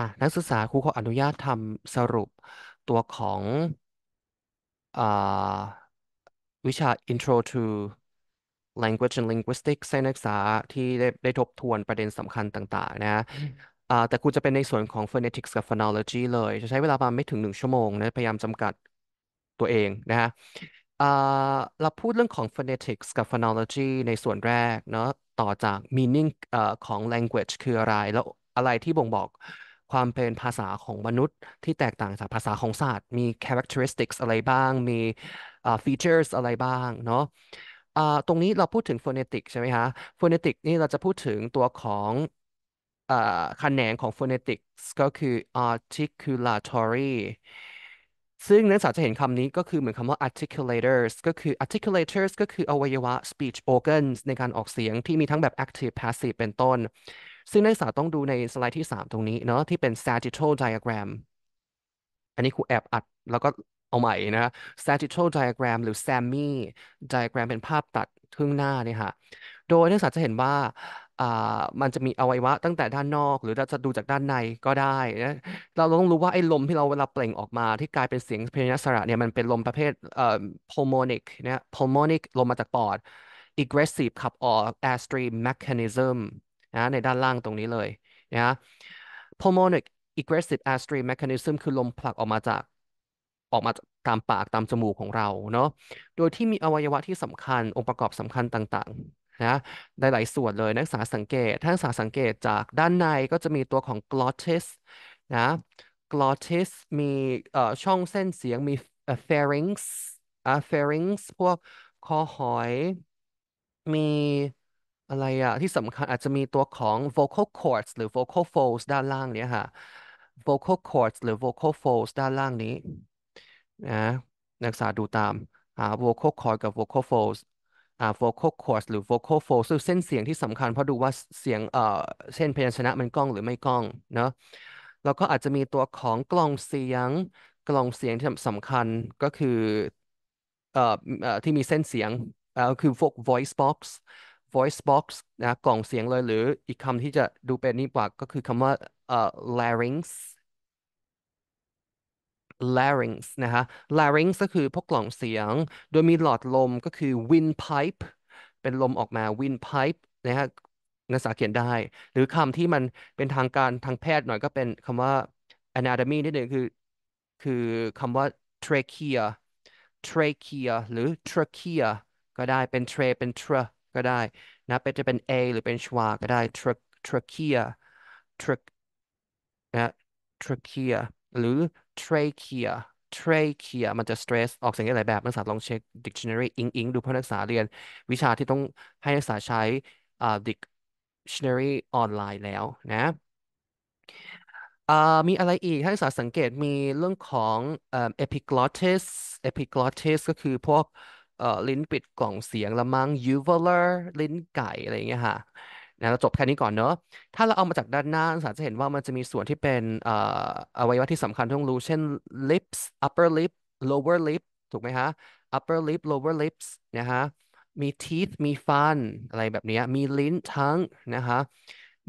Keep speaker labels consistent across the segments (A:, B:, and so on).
A: อ่ะนักศึกษาครูขออนุญาตทำสรุปตัวของอ่าวิชา Intro to Language and Linguistics ในักศึกษาที่ได้ได้ทบทวนประเด็นสำคัญต่างๆนะะอ่าแต่ครูจะเป็นในส่วนของ Phonetics กับ Phonology เลย จะใช้เวลาประมาณไม่ถึงหนึ่งชั่วโมงนะ พยายามจำกัดตัวเองนะฮะอ่าเราพูดเรื่องของ Phonetics กับ Phonology ในส่วนแรกเนาะ ต่อจาก meaning เอ่อของ language คืออะไร แล้วอะไรที่บ่งบอกความเป็นภาษาของมนุษย์ที่แตกต่างจากภาษาของสัตว์มี characteristics อะไรบ้าง มี features อะไรบ้างเนาะตรงนี้เราพูดถึง phonetic ใช่ไหมคะ phonetic นี่เราจะพูดถึงตัวของแขนงของ phonetics ก็คือ articulatory ซึ่งนักศึกษาจะเห็นคำนี้ก็คือเหมือนคำว่า articulators ก็คือ articulators ก็คืออวัยวะ speech organs ในการออกเสียงที่มีทั้งแบบ active passive เป็นต้นซึ่งนักศึกษาต้องดูในสไลด์ที่ 3 ตรงนี้เนาะที่เป็น sagittal diagram อันนี้ครูแอบอัด แล้วก็เอาใหม่นะ sagittal diagram หรือ s a m y diagram เป็นภาพตัดครึ่งหน้านี่คฮะโดยนักศึกษาจะเห็นว่ามันจะมีอวัยวะตั้งแต่ด้านนอกหรือจะดูจากด้านในก็ได้นะเราต้องรู้ว่าไอ้ลมที่เราเวลาเปล่งออกมาที่กลายเป็นเสียงเพลงนสระเนี่ยมันเป็นลมประเภทเอ่อ pulmonic นะ pulmonic ลมมาจากปอด aggressive ขับออก airstream mechanism นะในด้านล่างตรงนี้เลยนะ pulmonic aggressive airstream mechanism คือลมผลักออกมาจากออกมาตามปากตามจมูกของเราเนาะ โดยที่มีอวัยวะที่สำคัญองค์ประกอบสำคัญต่างๆนะหลายส่วนเลยนักศึกษาสังเกตถ้านักศึกษาสังเกตจากด้านในก็จะมีตัวของ glottis นะ glottis มีช่องเส้นเสียงมี pharynx pharynx พวกคอหอยมีอะไรอะที่สำคัญอาจจะมีตัวของ vocal cords หรือ vocal folds ด้านล่างเนี้ยค่ะ vocal cords หรือ vocal folds ด้านล่างนี้นะนักศึกษาดูตามอ่า vocal cord กับ vocal folds อ่า vocal cords หรือ vocal folds คือเส้นเสียงที่สำคัญเพราะดูว่าเสียงเอ่อเส้นพยัญชนะมันก้องหรือไม่ก้องเนาะแล้วก็อาจจะมีตัวของกล่องเสียง กล่องเสียงที่สำคัญก็คืออเอ่อที่มีเส้นเสียงเอ่อคือ voice box voice box นะกล่องเสียงเลยหรืออีกคำที่จะดูเป็นนี่กว่าก็คือคำว่าเอ่อ larynx larynx นะฮะ larynx ก็คือพวกกล่องเสียงโดยมีหลอดลมก็คือ windpipe เป็นลมออกมา windpipe นะฮะนักศึกษาเขียนได้ หรือคำที่มันเป็นทางการทางแพทย์หน่อยก็เป็นคำว่า anatomy นิดหนึ่งคือคือคำว่า trachea trachea หรือ trachea ก็ได้เป็น t r a เป็น tr ก็ได้นะเป็นจะเป็น A หรือเป็นชวาก็ได้ trachea trach นะทร a ค h e a หรือ trachea trachea มันจะ stress ออกเสียงได้หลายแบบ นักศึกษาลองเช็ค dictionary อิงอิงดูเพื่อนักศึกษาเรียนวิชาที่ต้องให้นักศึกษาใช้อ่า dictionary ออนไลน์แล้วนะมีอะไรอีกให้นักศึกษาสังเกตมีเรื่องของ epiglottis epiglottis ก็คือพวกเอ่อลิ้นปิดกล่องเสียง ละมั้ง uvular ลิ้นไก่ อะไรอย่างเงี้ยค่ะนะเราจบแค่นี้ก่อนเนอะถ้าเราเอามาจากด้านหน้าสาจะเห็นว่ามันจะมีส่วนที่เป็น เอ่ออวัยวะที่สำคัญที่ต้องรู้เช่น lips upper lip lower lip ถูกไหมฮะ upper lip lower lips นะฮะมี teeth มีฟัน อะไรแบบนี้มีลิ้นทั้งนะฮะ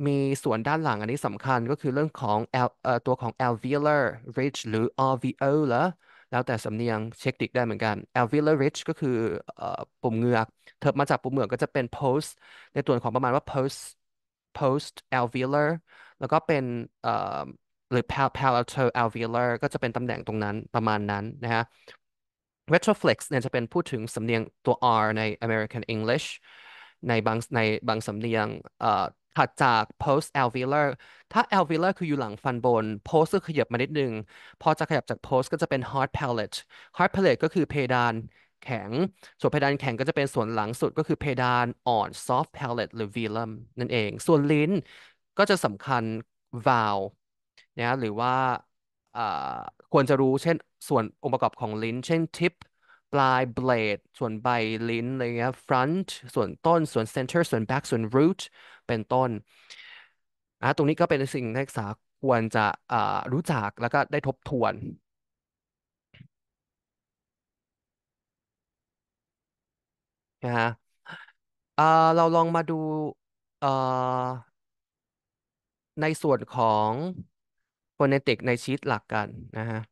A: มีส่วนด้านหลังอันนี้สำคัญก็คือเรื่องของ l เอ่อตัวของ alveolar ridge หรือ alveolar แล้วแต่สำเนียงเช็คดิกได้เหมือนกัน alveolar ridge ก็คือปุ่มเหงือกเถิดมาจากปุ่มเหงือกก็จะเป็น post ในตัวของประมาณว่า post post alveolar แล้วก็เป็นหรือ palatal alveolar ก็จะเป็นตำแหน่งตรงนั้นประมาณนั้นนะฮะ retroflex เนี่ยจะเป็นพูดถึงสำเนียงตัว R ใน American English ในบางในบางสำเนียงถัดจาก post alveolar ถ้า alveolar คืออยู่หลังฟันบน post ก็ขยับมานิดนึงพอจะขยับจาก post ก็จะเป็น hard palate hard palate ก็คือเพดานแข็ง ส่วนเพดานแข็งก็จะเป็นส่วนหลังสุดก็คือเพดานอ่อน soft palate หรือ velum นั่นเอง ส่วนลิ้น ก็จะสำคัญ vowel นะหรือว่าควรจะรู้เช่นส่วนองค์ประกอบของลิ้นเช่น tip ปลาย blade ส่วนใบลิ้นอะไรเงี้ย front ส่วนต้นส่วน center ส่วน back ส่วน root เป็นต้น อ่ะตรงนี้ก็เป็นสิ่งนักศึกษาควรจะ อ่า รู้จัก แล้วก็ได้ทบทวน นะฮะอ่าเราลองมาดูอ่าในส่วนของ p h o n e t i c ในชีตหลักกันนะฮะ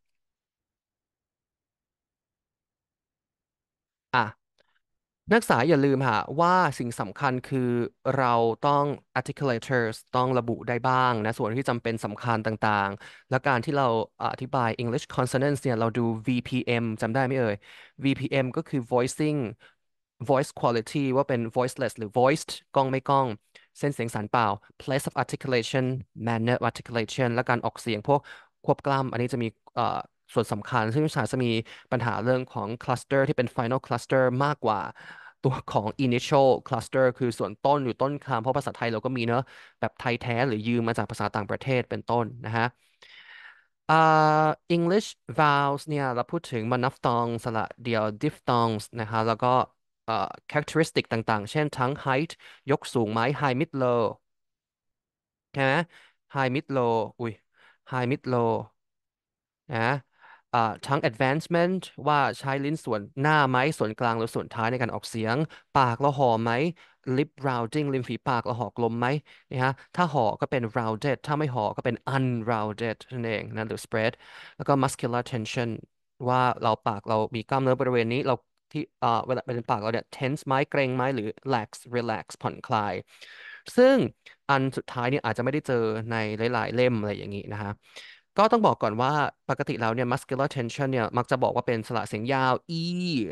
A: นักศึกษาอย่าลืมค่ะว่าสิ่งสำคัญคือเราต้อง articulators ต้องระบุได้บ้างนะส่วนที่จำเป็นสำคัญต่างๆ และการที่เราอธิบาย English consonants เนี่ยเราดู VPM จำได้ไหมเอ่ย VPM ก็คือ voicing voice quality ว่าเป็น voiceless หรือ voiced ก้องไม่ก้องเส้นเสียงสันเปล่า place of articulation manner of articulation และการออกเสียงพวกควบกล้ำอันนี้จะมีส่วนสำคัญซึ่งอิชาจะมีปัญหาเรื่องของคลัสเตอร์ที่เป็น final cluster มากกว่าตัวของ initial cluster คือส่วนต้นอยู่ต้นคำเพราะภาษาไทยเราก็มีเนอะแบบไทยแท้หรือยืมมาจากภาษาต่างประเทศเป็นต้นนะฮะอ่า English vowels เนี่ยเราพูดถึงมันนับตองสระเดียว diphthongs นะคะแล้วก็ uh, characteristic ต่างๆ เช่นทั้ง height ยกสูงไหม high mid low ใช่ไหม high mid low อุ้ย high mid low นะทั้ง advancement ว่าใช้ลิ้นส่วนหน้าไหมส่วนกลางหรือส่วนท้ายในการออกเสียง ปากเราห่อไหม lip rounding ลิ้นฝีปากเราห่อกลมไหมนะฮะ ถ้าห่อก็เป็น rounded ถ้าไม่ห่อก็เป็น unrounded นั่นเองนะ หรือ spread แล้วก็ muscular tension ว่าเราปากเรามีกล้ามเนื้อบริเวณนี้เราที่เอ่เวลาเป็นปากเราเนี่ย tense ไหมเกรงไหมหรือ relax relax ผ่อนคลาย ซึ่งอันสุดท้ายนี่อาจจะไม่ได้เจอในหลายๆเล่มอะไรอย่างนี้นะฮะก็ต้องบอกก่อนว่าปกติแล้วเนี่ย muscular tension เนี่ย มักจะบอกว่าเป็นสระเสียงยาว e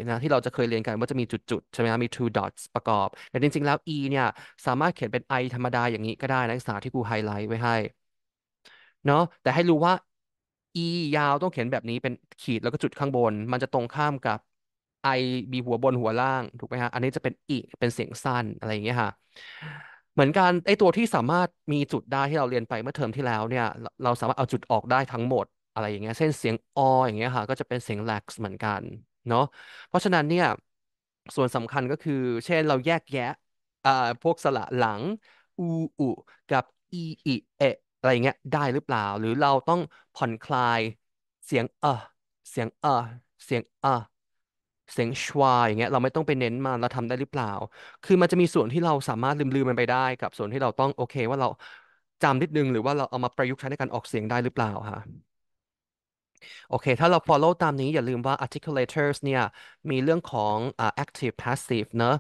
A: นะที่เราจะเคยเรียนกันว่าจะมีจุด ๆ ใช่ไหมมี two dots ประกอบ แต่จริงๆ แล้ว e เนี่ย สามารถเขียนเป็น i ธรรมดาอย่างนี้ก็ได้นักศึกษาที่ครูไฮไลท์ไว้ให้ เนาะแต่ให้รู้ว่า e ยาวต้องเขียนแบบนี้เป็นขีดแล้วก็จุดข้างบน มันจะตรงข้ามกับ i มีหัวบนหัวล่างถูกไหมฮะอันนี้จะเป็น e เป็นเสียงสั้นอะไรอย่างเงี้ยค่ะเหมือนกันไอตัวที่สามารถมีจุดได้ที่เราเรียนไปเมื่อเทอมที่แล้วเนี่ยเราสามารถเอาจุดออกได้ทั้งหมดอะไรอย่างเงี้ยเช่นเสียงออย่างเงี้ยค่ะก็จะเป็นเสียงแลกเหมือนกันเนาะเพราะฉะนั้นเนี่ยส่วนสำคัญก็คือเช่นเราแยกแยะอ่าพวกสระหลังอูอุกับอี อิเออะไรเงี้ยได้หรือเปล่า หรือเราต้องผ่อนคลายเสียงเออเสียงเออเสียงเออเซงชวาอย่างเงี้ยเราไม่ต้องไปเน้นมันเราทำได้หรือเปล่า คือมันจะมีส่วนที่เราสามารถลืมลืมมันไปได้กับส่วนที่เราต้องโอเคว่าเราจำนิดนึงหรือว่าเราเอามาประยุกต์ใช้ในการออกเสียงได้หรือเปล่าฮะโอเคถ้าเรา follow ตามนี้อย่าลืมว่า articulators เนี่ยมีเรื่องของ uh, active passive เนอะ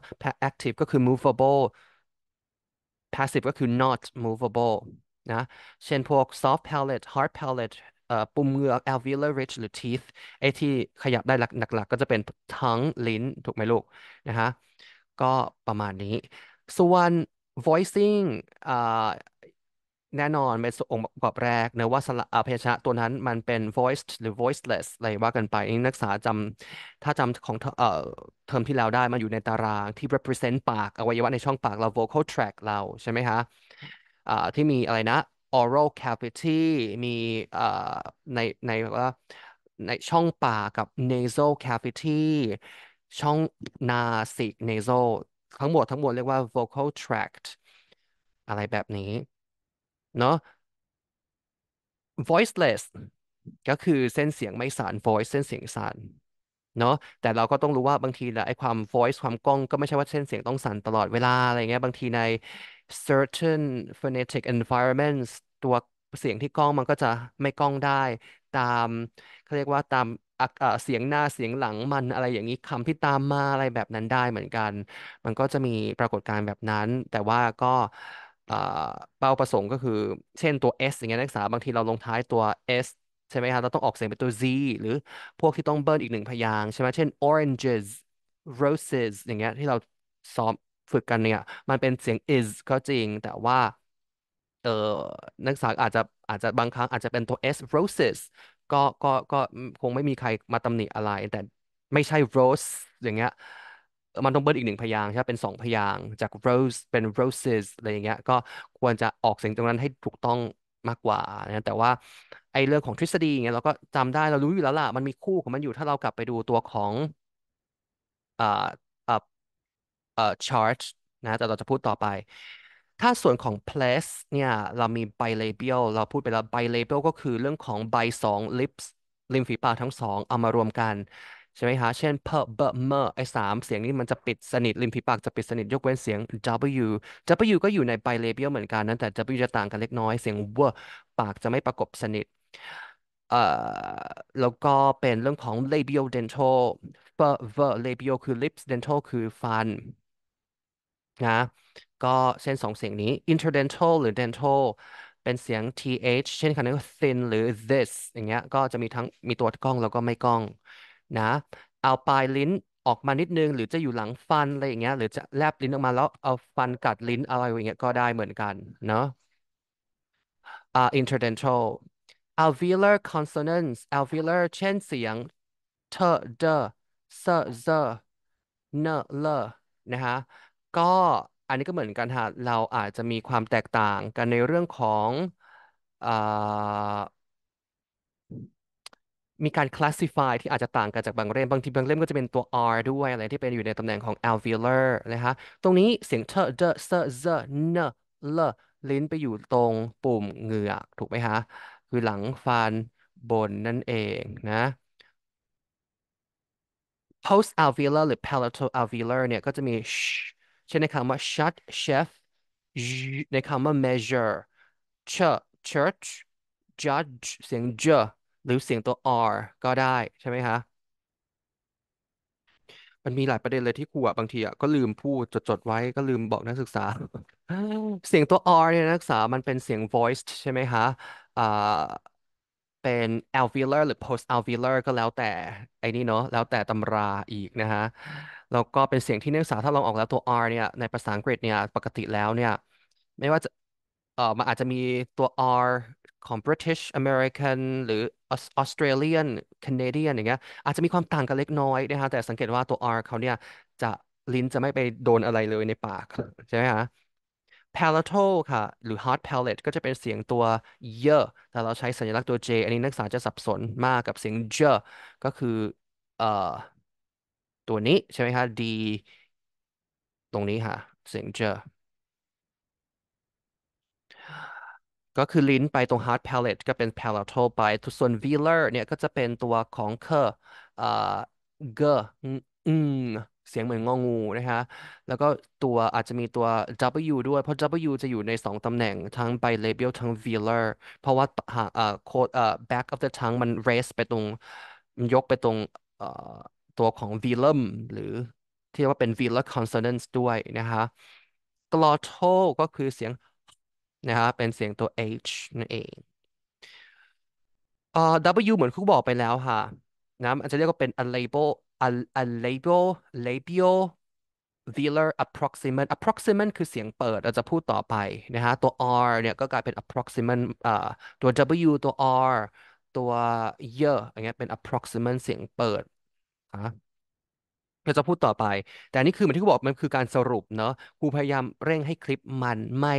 A: active ก็คือ movable passive ก็คือ not movable นะ เช่นพวก soft palate hard palate ปุ่มเหงือก alveolar ridge หรือ teeth ไอ้ที่ขยับได้หลักๆกก็จะเป็นทั้งลิ้นถูกไหมลูกนะฮะ ก็ประมาณนี้ ส่วน voicing แน่นอนเป็นองค์ประกอบแรกนะว่าสระพยัญชนะตัวนั้นมันเป็น voiced หรือ voiceless อะไรว่ากันไปนี่นักศึกษาจำถ้าจำของเอ่อเทอมที่แล้วได้มันอยู่ในตารางที่ represent ปากอวัยวะในช่องปากเรา vocal tract เราใช่ไหมคะที่มีอะไรนะ oral cavity มีในในว่าในช่องปากกับ nasal cavity ช่องนาสิก nasal ทั้งหมดทั้งหมดเรียกว่า vocal tract อะไรแบบนี้เนาะ voiceless ก็คือเส้นเสียงไม่สาน voice เส้นเสียงสานเนาะแต่เราก็ต้องรู้ว่าบางทีละไอ้ความ voice ความกล้องก็ไม่ใช่ว่าเส้นเสียงต้องสั่นตลอดเวลาอะไรเงี้ยบางทีใน certain phonetic environments ตัวเสียงที่กล้องมันก็จะไม่กล้องได้ตามเขาเรียกว่าตามเสียงหน้าเสียงหลังมันอะไรอย่างนี้คำที่ตามมาอะไรแบบนั้นได้เหมือนกัน มันก็จะมีปรากฏการณ์แบบนั้น แต่ว่าก็เเป้าประสงค์ก็คือเช่นตัว S อย่างเงี้ยนักศึกษาบางทีเราลงท้ายตัว S ใช่ไหมครับเราต้องออกเสียงเป็นตัว z หรือพวกที่ต้องเบิ์นอีกหนึ่งพยางค์ใช่ไหมเช่น oranges roses อย่างเงี้ยที่เราซ้อมฝึกกันเนี่ยมันเป็นเสียง is ก็จริงแต่ว่าเออนักศึกษาอาจจะอาจจะบางครั้งอาจจะเป็นตัว s roses ก็ก็ก็คงไม่มีใครมาตำหนิอะไร แต่ไม่ใช่ rose อย่างเงี้ยมันต้องเบิ์นอีกหนึ่งพยางค์ใช่เป็นสองพยางค์จาก rose เป็น roses อะไรอย่างเงี้ยก็ควรจะออกเสียงตรงนั้นให้ถูกต้องมากกว่านะแต่ว่าไอ้เรื่องของทฤษฎีอย่างเงี้ยเราก็จำได้เรารู้อยู่แล้วล่ะมันมีคู่ของมันอยู่ถ้าเรากลับไปดูตัวของอ่าอ่าเอ่อชาร์จนะแต่เราจะพูดต่อไป ถ้าส่วนของ place เนี่ยเรามี bilabial เราพูดไปแล้ว bilabial ก็คือเรื่องของใบสอง lips ริมฝีปากทั้งสองเอามารวมกันใช่ไหมฮะ เช่น p b m ไอ้สามเสียงนี้มันจะปิดสนิทริมฝีปากจะปิดสนิทยกเว้นเสียง W W ก็อยู่ใน bilabial เหมือนกันนั้นแต่ W จะต่างกันเล็กน้อยเสียง w ปากจะไม่ประกบสนิทเอ่อ แล้วก็เป็นเรื่องของ labial dental เ v labial คือ lips dental คือฟันนะ ก็เช่นสองเสียงนี้ interdental หรือ dental เป็นเสียง th เช่น คำนี้ thin หรือ this อย่างเงี้ย ก็จะมีทั้งมีตัวกล้องแล้วก็ไม่กล้องนะเอาปลายลิ้นออกมานิดนึงหรือจะอยู่หลังฟันอะไรอย่างเงี้ยหรือจะแลบลิ้นออกมาแล้วเอาฟันกัดลิ้นอะไรอย่างเงี้ยก็ได้เหมือนกันเนาะอ่า interdental alveolar consonants alveolar เช่นเสียง t d s z n l นะฮะก็อันนี้ก็เหมือนกันฮะเราอาจจะมีความแตกต่างกันในเรื่องของมีการ classify ที่อาจจะต่างกันจากบางเล่มบางทีบางเล่มก็จะเป็นตัว R ด้วยอะไรที่เป็นอยู่ในตำแหน่งของ alveolar นะฮะตรงนี้เสียงเทเดเซเเลลิ้นไปอยู่ตรงปุ่มเหงือกถูกไหมฮะคือหลังฟันบนนั่นเองนะ post alveolar หรือ palatal alveolar เนี่ยก็จะมีเช่นในคำว่า shut chef ในคำว่า measure ch church judge เสียง j หรือเสียงตัว r ก็ได้ใช่ไหมคะ มันมีหลายประเด็นเลยที่ครูอ่ะบางทีอ่ะก็ลืมพูดจดจดไว้ก็ลืมบอกนักศึกษา เสียงตัว R เนี่ยนักศึกษามันเป็นเสียง voiced ใช่ไหมคะอ่าเป็น alveolar หรือ post alveolar ก็แล้วแต่ไอ้นี่เนาะแล้วแต่ตำราอีกนะฮะ แล้วก็เป็นเสียงที่นักศึกษาถ้าลองออกแล้วตัว R เนี่ยในภาษาอังกฤษเนี่ยปกติแล้วเนี่ย ไม่ว่าจะเออมันอาจจะมีตัว R ของ British American หรือ Australian Canadian อย่างเงี้ย อาจจะมีความต่างกันเล็กน้อยนะคะแต่สังเกตว่าตัว R เขาเนี่ยจะลิ้นจะไม่ไปโดนอะไรเลยในปากใช่ไหมฮะ palatal ค่ะ หรือ hard palate ก็จะเป็นเสียงตัวเยแต่เราใช้สัญลักษณ์ตัว J อันนี้นักศึกษาจะสับสนมากกับเสียงเจก็คือเอ่อตัวนี้ใช่ไหมคะ D ตรงนี้ค่ะเสียงเจก็คือลิ้นไปตรง hard palate ก็เป็น palatal ไป t e ส่วน velar เนี่ยก็จะเป็นตัวของเคอเออเกอืมเสียงเหมือนงองูนะคะแล้วก็ตัวอาจจะมีตัว W ด้วยเพราะ W จะอยู่ในสองตำแหน่งทั้ง bilabial ทั้ง velar เพราะว่าหาเอ่อโคดเอ่อ back of the tongue มัน raise ไปตรงมันยกไปตรงเอ่อตัวของ velum หรือที่เรียกว่าเป็น velar consonants ด้วยนะคะ glottal ก็คือเสียงนะครับเป็นเสียงตัว h นั่นเองเอ่อ w เหมือนคุณบอกไปแล้วค่ะนะมันจะเรียกว่าเป็น a label a a label labial velar approximant approximant คือเสียงเปิดเราจะพูดต่อไปนะฮะตัว r เนี่ยก็กลายเป็น approximant อ่าตัว w ตัว r ตัว y อย่างเงี้ยเป็น approximant เสียงเปิดอ่ะเราจะพูดต่อไป แต่นี่คือเหมือนที่ครูบอก มันคือการสรุปเนาะครูพยายามเร่งให้คลิปมันไม่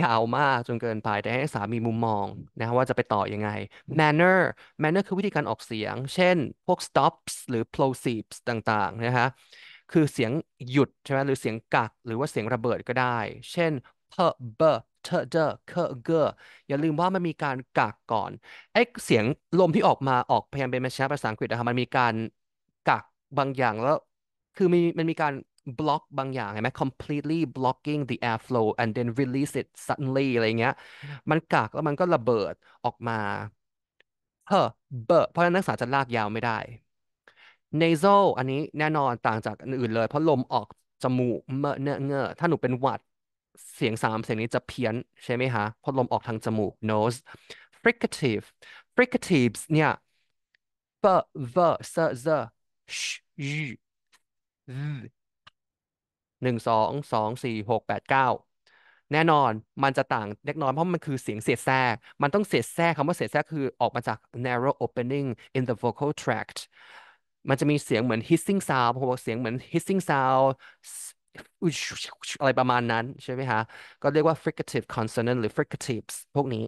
A: ยาวมากจนเกินไป แต่ให้สามีมุมมองนะว่าจะไปต่อยังไง manner manner คือวิธีการออกเสียง เช่น พวก stops หรือ plosives ต่างๆนะฮะคือเสียงหยุดใช่ไหมหรือเสียงกัก หรือว่าเสียงระเบิดก็ได้ เช่น p b t d k g อย่าลืมว่ามันมีการกักก่อนไอเสียงลมที่ออกมาออกพยายามเป็นภาษาอังกฤษนะครับมันมีการกักบางอย่างแล้ว คือมีมันมีการบล็อกบางอย่างใช่ไหม completely blocking the airflow and then release it suddenly อะไรเงี้ยมันกักแล้วมันก็ระเบิดออกมาเฮ้อเบอเพราะนั้นนักศึกษาจะลากยาวไม่ได้ nasal อันนี้แน่นอนต่างจากอื่นเลย เพราะลมออกจมูกเมอเนเงอถ้าหนูเป็นหวัดเสียงสาม เสียงนี้จะเพี้ยนใช่ไหมฮะ เพราะลมออกทางจมูก nose fricative fricatives เนี่ย b v s z sh y หนึ่งสองสองสี่หกแปดเก้าแน่นอนมันจะต่างเล็กน้อยเพราะมันคือเสียงเสียดแทรกมันต้องเสียดแทรกคำว่าเสียดแทรกคือออกมาจาก narrow opening in the vocal tract มันจะมีเสียงเหมือน hissing sound ผมบอกเสียงเหมือน hissing sound อะไรประมาณนั้นใช่ไหมฮะก็เรียกว่า fricative consonant หรือ fricatives พวกนี้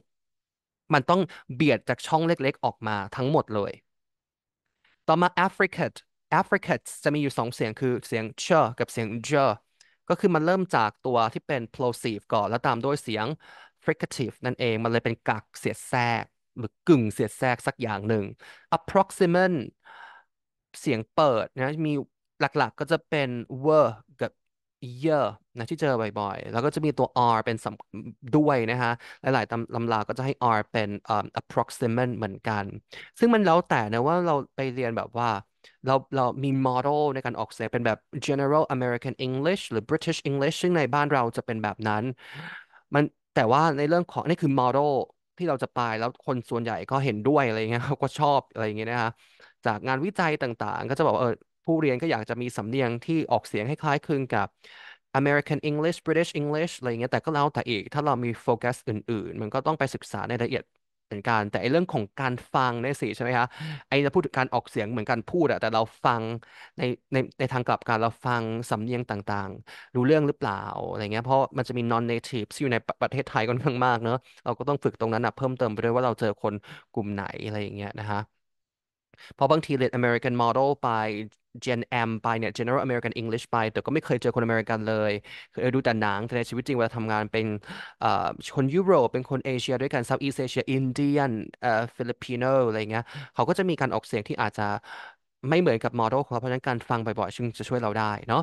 A: มันต้องเบียดจากช่องเล็กๆออกมาทั้งหมดเลย ต่อมา affricate แอฟริก t นจะมีอยู่สองเสียงคือเสียงเชกับเสียงเจก็คือ มันเริ่มจากตัวที่เป็น plosive ก่อน แล้วตามด้วยเสียง fricative นั่นเอง มันเลยเป็นกักเสียดแทรกหรือกึ่งเสียดแทรกสักอย่างหนึ่ง approximant เสียงเปิดนะมีหลักๆกก็จะเป็น w e r กับเยอะนะที่เจอบ่อย ๆ แล้วก็จะมีตัว r เป็นสำด้วยนะฮะ หลายๆตำตำราก็จะให้ r เป็น u อ approximate เหมือนกัน ซึ่งมันแล้วแต่นะว่าเราไปเรียนแบบว่าเราเรามี model ในการออกเสียงเป็นแบบ general American English หรือ British English ซึ่งในบ้านเราจะเป็นแบบนั้น มันแต่ว่าในเรื่องของนี่คือ model ที่เราจะไปแล้วคนส่วนใหญ่ก็เห็นด้วยอะไรเงี้ยเขาก็ชอบอะไรเงี้ยนะฮะ จากงานวิจัยต่าง ๆ ก็จะบอกว่าเออผู้เรียนก็อยากจะมีสำเนียงที่ออกเสียงให้คล้ายคลึงกับ American English British English อะไรเงี้ย แต่ก็แล้วแต่อีก ถ้าเรามีโฟกัสอื่นๆ มันก็ต้องไปศึกษาในรายละเอียดเหมือนกันแต่ไอเรื่องของการฟังเนี่ยสิใช่ไหมคะ ไอจะพูดถึงการออกเสียงเหมือนกันพูดอะแต่เราฟังในในในทางกลับกันเราฟังสำเนียงต่างๆ รู้เรื่องหรือเปล่าอะไรเงี้ย เพราะมันจะมี non native ที่อยู่ในประเทศไทยก่อนข้างมากเนอะเราก็ต้องฝึกตรงนั้นอะเพิ่มเติมไปด้วยว่าเราเจอคนกลุ่มไหนอะไรอย่างเงี้ยนะคะเพราะบางทีเรียน American Model ไป Gen M ไปเนี่ย General American English ไปแต่ก็ไม่เคยเจอคนอเมริกันเลยเคยดูแต่หนังแต่ในชีวิตจริงเวลาทำงานเป็นคนยุโรปเป็นคนเอเชีย ด้วยกัน Southeast Asia Indian เอ่อฟิลิปปิโนอะไรเงี้ยเขาก็จะมีการออกเสียงที่อาจจะไม่เหมือนกับมอดลของเราเพราะฉะนั้นการฟังบ่อยๆจึงจะช่วยเราได้เนาะ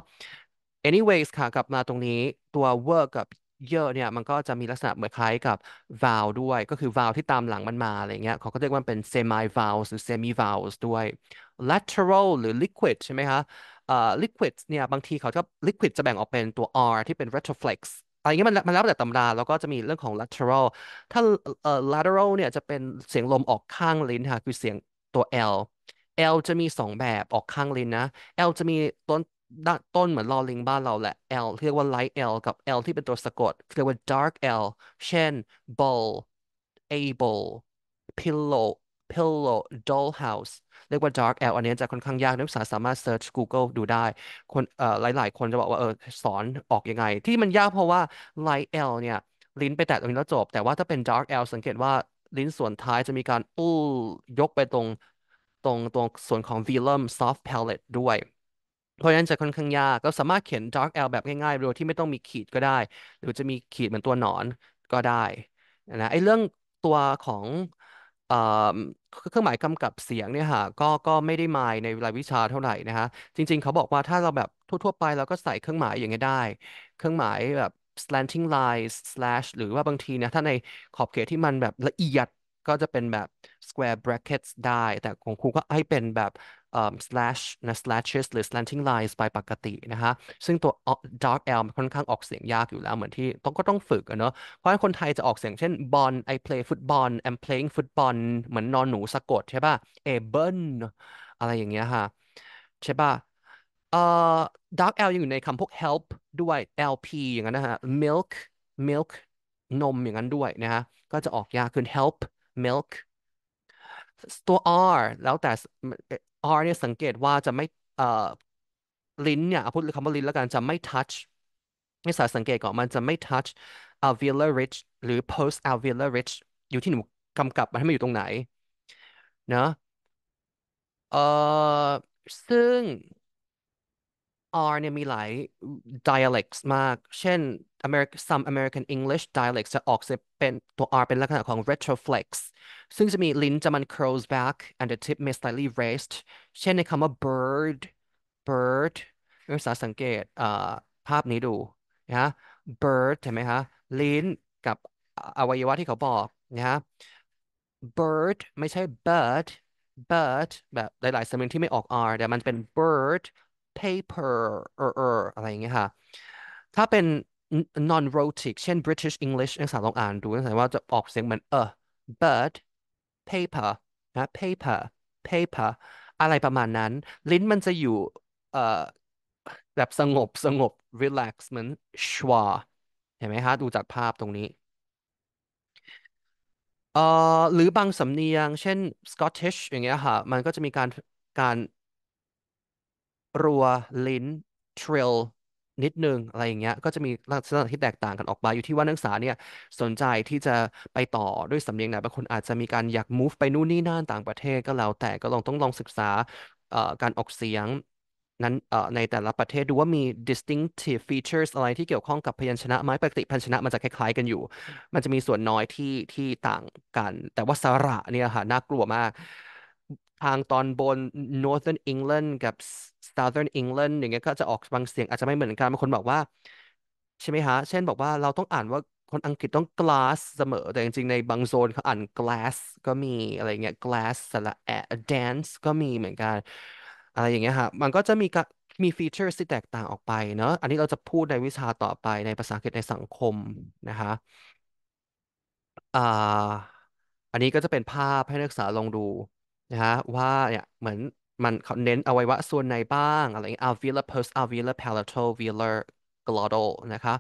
A: anyways ค่ะกลับมาตรงนี้ตัว work กับเยอะเนี่ยมันก็จะมีลักษณะเหมือนคล้ายกับ vowel ด้วยก็คือ vowel ที่ตามหลังมันมา อะไรเงี้ยเขาก็เรียกว่าเป็น semi vowels หรือ semi vowels ด้วย lateral หรือ liquid ใช่ไหมคะเอ่อ liquid เนี่ยบางทีเขาก็ liquid จะแบ่งออกเป็นตัว r ที่เป็น retroflex อะไรเงี้ยมันมันแล้วแต่ตำราแล้วก็จะมีเรื่องของ lateral ถ้าเอ่อ lateral เนี่ยจะเป็นเสียงลมออกข้างลิ้นค่ะคือเสียงตัว l L จะมีสองแบบออกข้างลิ้นนะ L จะมีต้นด้านต้นเหมือนลอลิง บ้านเราแหละ L เรียกว่า light L กับ L ที่เป็นตัวสะกดเรียกว่า dark L เช่น ball able pillow pillow dollhouse เรียกว่า dark L อันนี้จะค่อนข้างยากนักศึกษาสามารถ search Google ดูได้ คนเอ่อหลาย ๆ คนจะบอกว่าเออสอนออกยังไง ที่มันยากเพราะว่า light L เนี่ยลิ้นไปแตะตรงนี้แล้วจบแต่ว่าถ้าเป็น dark L สังเกตว่าลิ้นส่วนท้ายจะมีการอู้ยกไปตรงตรงตรงส่วนของ velum soft palate ด้วยเพราะฉะนั้นจะค่อนข้างยากเราสามารถเขียน dark L แบบง่ายๆโดยที่ไม่ต้องมีขีดก็ได้ หรือจะมีขีดเหมือนตัวหนอนก็ได้นะไอ้เรื่องตัวของเครื่องหมายกำกับเสียงเนี่ยฮะ ก็ก็ไม่ได้มายในรายวิชาเท่าไหร่นะฮะจริงๆ เขาบอกว่าถ้าเราแบบทั่วๆไปเราก็ใส่เครื่องหมายอย่างเงี้ยได้ เครื่องหมายแบบ slanting line slash หรือว่าบางทีนะถ้าในขอบเขตที่มันแบบละเอียดก็จะเป็นแบบ square brackets ได้แต่ของครูก็ให้เป็นแบบ slash นะ slashes หรือ slanting lines ไปปกตินะฮะซึ่งตัว dark L มันค่อนข้างออกเสียงยากอยู่แล้ว เหมือนที่ต้องก็ต้องฝึกอะเนาะเพราะคนไทยจะออกเสียงเช่น b o n I play football I'm playing football เหมือนนอนหนูสะกดใช่ป่ะ a b e n อะไรอย่างเงี้ยฮะใช่ป่ะเอ่อ dark L ยังอยู่ในคำพวก help ด้วย LP อย่างนั้นนะฮะ milk milk นมอย่างนั้นด้วยนะฮะ ก็จะออกยากขึ้น help milk ตัว R แล้วแต่ R เนี่ยสังเกตว่าจะไม่เอ่อลิ้นเนี่ยพูดคำว่าลิ้นแล้วกันจะไม่ touch น่สายสังเกตก่อนมันจะไม่ touch alveolar ridge หรือ post alveolar ridge อยู่ที่หนูกำกับมันให้มันอยู่ตรงไหนนะเอ่อซึ่ง R เนี่ยมีหลาย dialects มากเช่น American, some American English dialects จะออกเป็นตัว R เป็นลักษณะของ retroflex ซึ่งจะมีลิ้นจะมัน curls back and the tip may slightly raised เช่นในคำว่า bird bird ภาษาสังเกตภาพนี้ดูนะ bird เห็นไหมฮะลิ้นกับอวัยวะที่เขาบอกนะ bird ไม่ใช่ bird bird แบบหลายๆสำเนียงที่ไม่ออก R แต่มันเป็น bird paper เออเอออะไรอย่างเงี้ยค่ะ ถ้าเป็น non-rotic เช่น British English นักศึกษาลองอ่านดูนักศึกษาว่าจะออกเสียงเหมือนเออ bird paper นะ paper paper อะไรประมาณนั้น ลิ้นมันจะอยู่เอ่อแบบสงบสงบ relax เหมือนชวาเห็นไหมคะ ดูจากภาพตรงนี้เอ่อหรือบางสำเนียง เช่น Scottish อย่างเงี้ยค่ะ มันก็จะมีการ การรัวลิ้นทริลนิดนึงอะไรอย่างเงี้ย ก็จะมีลักษณะที่แตกต่างกันออกไปอยู่ที่ว่านักศึกษาเนี่ย สนใจที่จะไปต่อด้วยสำเนียงไหนบางคนอาจจะมีการอยาก move ไปนู่นนี่นั่นต่างประเทศ ก็แล้วแต่ก็ลองต้องลองศึกษาเอ่อการออกเสียงนั้นเอ่อในแต่ละประเทศดูว่ามี distinctive features อะไรที่เกี่ยวข้องกับพยัญชนะไม้ปกติพยัญชนะมันจะคล้าย ๆ กันอยู่ มันจะมีส่วนน้อยที่ที่ต่างกัน แต่ว่าสระเนี่ยค่ะน่ากลัวมาก ทางตอนบน Northern England กับ Southern England อย่างเงี้ยก็จะออกบางเสียงอาจจะไม่เหมือนกันบางคนบอกว่าใช่ไหมฮะเช่นบอกว่าเราต้องอ่านว่าคนอังกฤษต้อง glass เสมอ แต่จริงๆในบางโซนเขาอ่าน glass ก็มีอะไรเงี้ย glass สระแอ a dance ก็มีเหมือนกันอะไรอย่างเงี้ยฮะมันก็จะมีกมีฟีเจอร์ที่แตกต่างออกไปเนอะอันนี้เราจะพูดในวิชาต่อไปในภาษาอังกฤษในสังคมนะคะอ่าอันนี้ก็จะเป็นภาพให้นักศึกษาลองดูนะฮะว่าเนี่ยเหมือนมันเขาเน้นอวัยวะส่วนไหนบ้าง อะไรอย่เงี้ย alveolar post alveolar palatal velar glottal นะคะ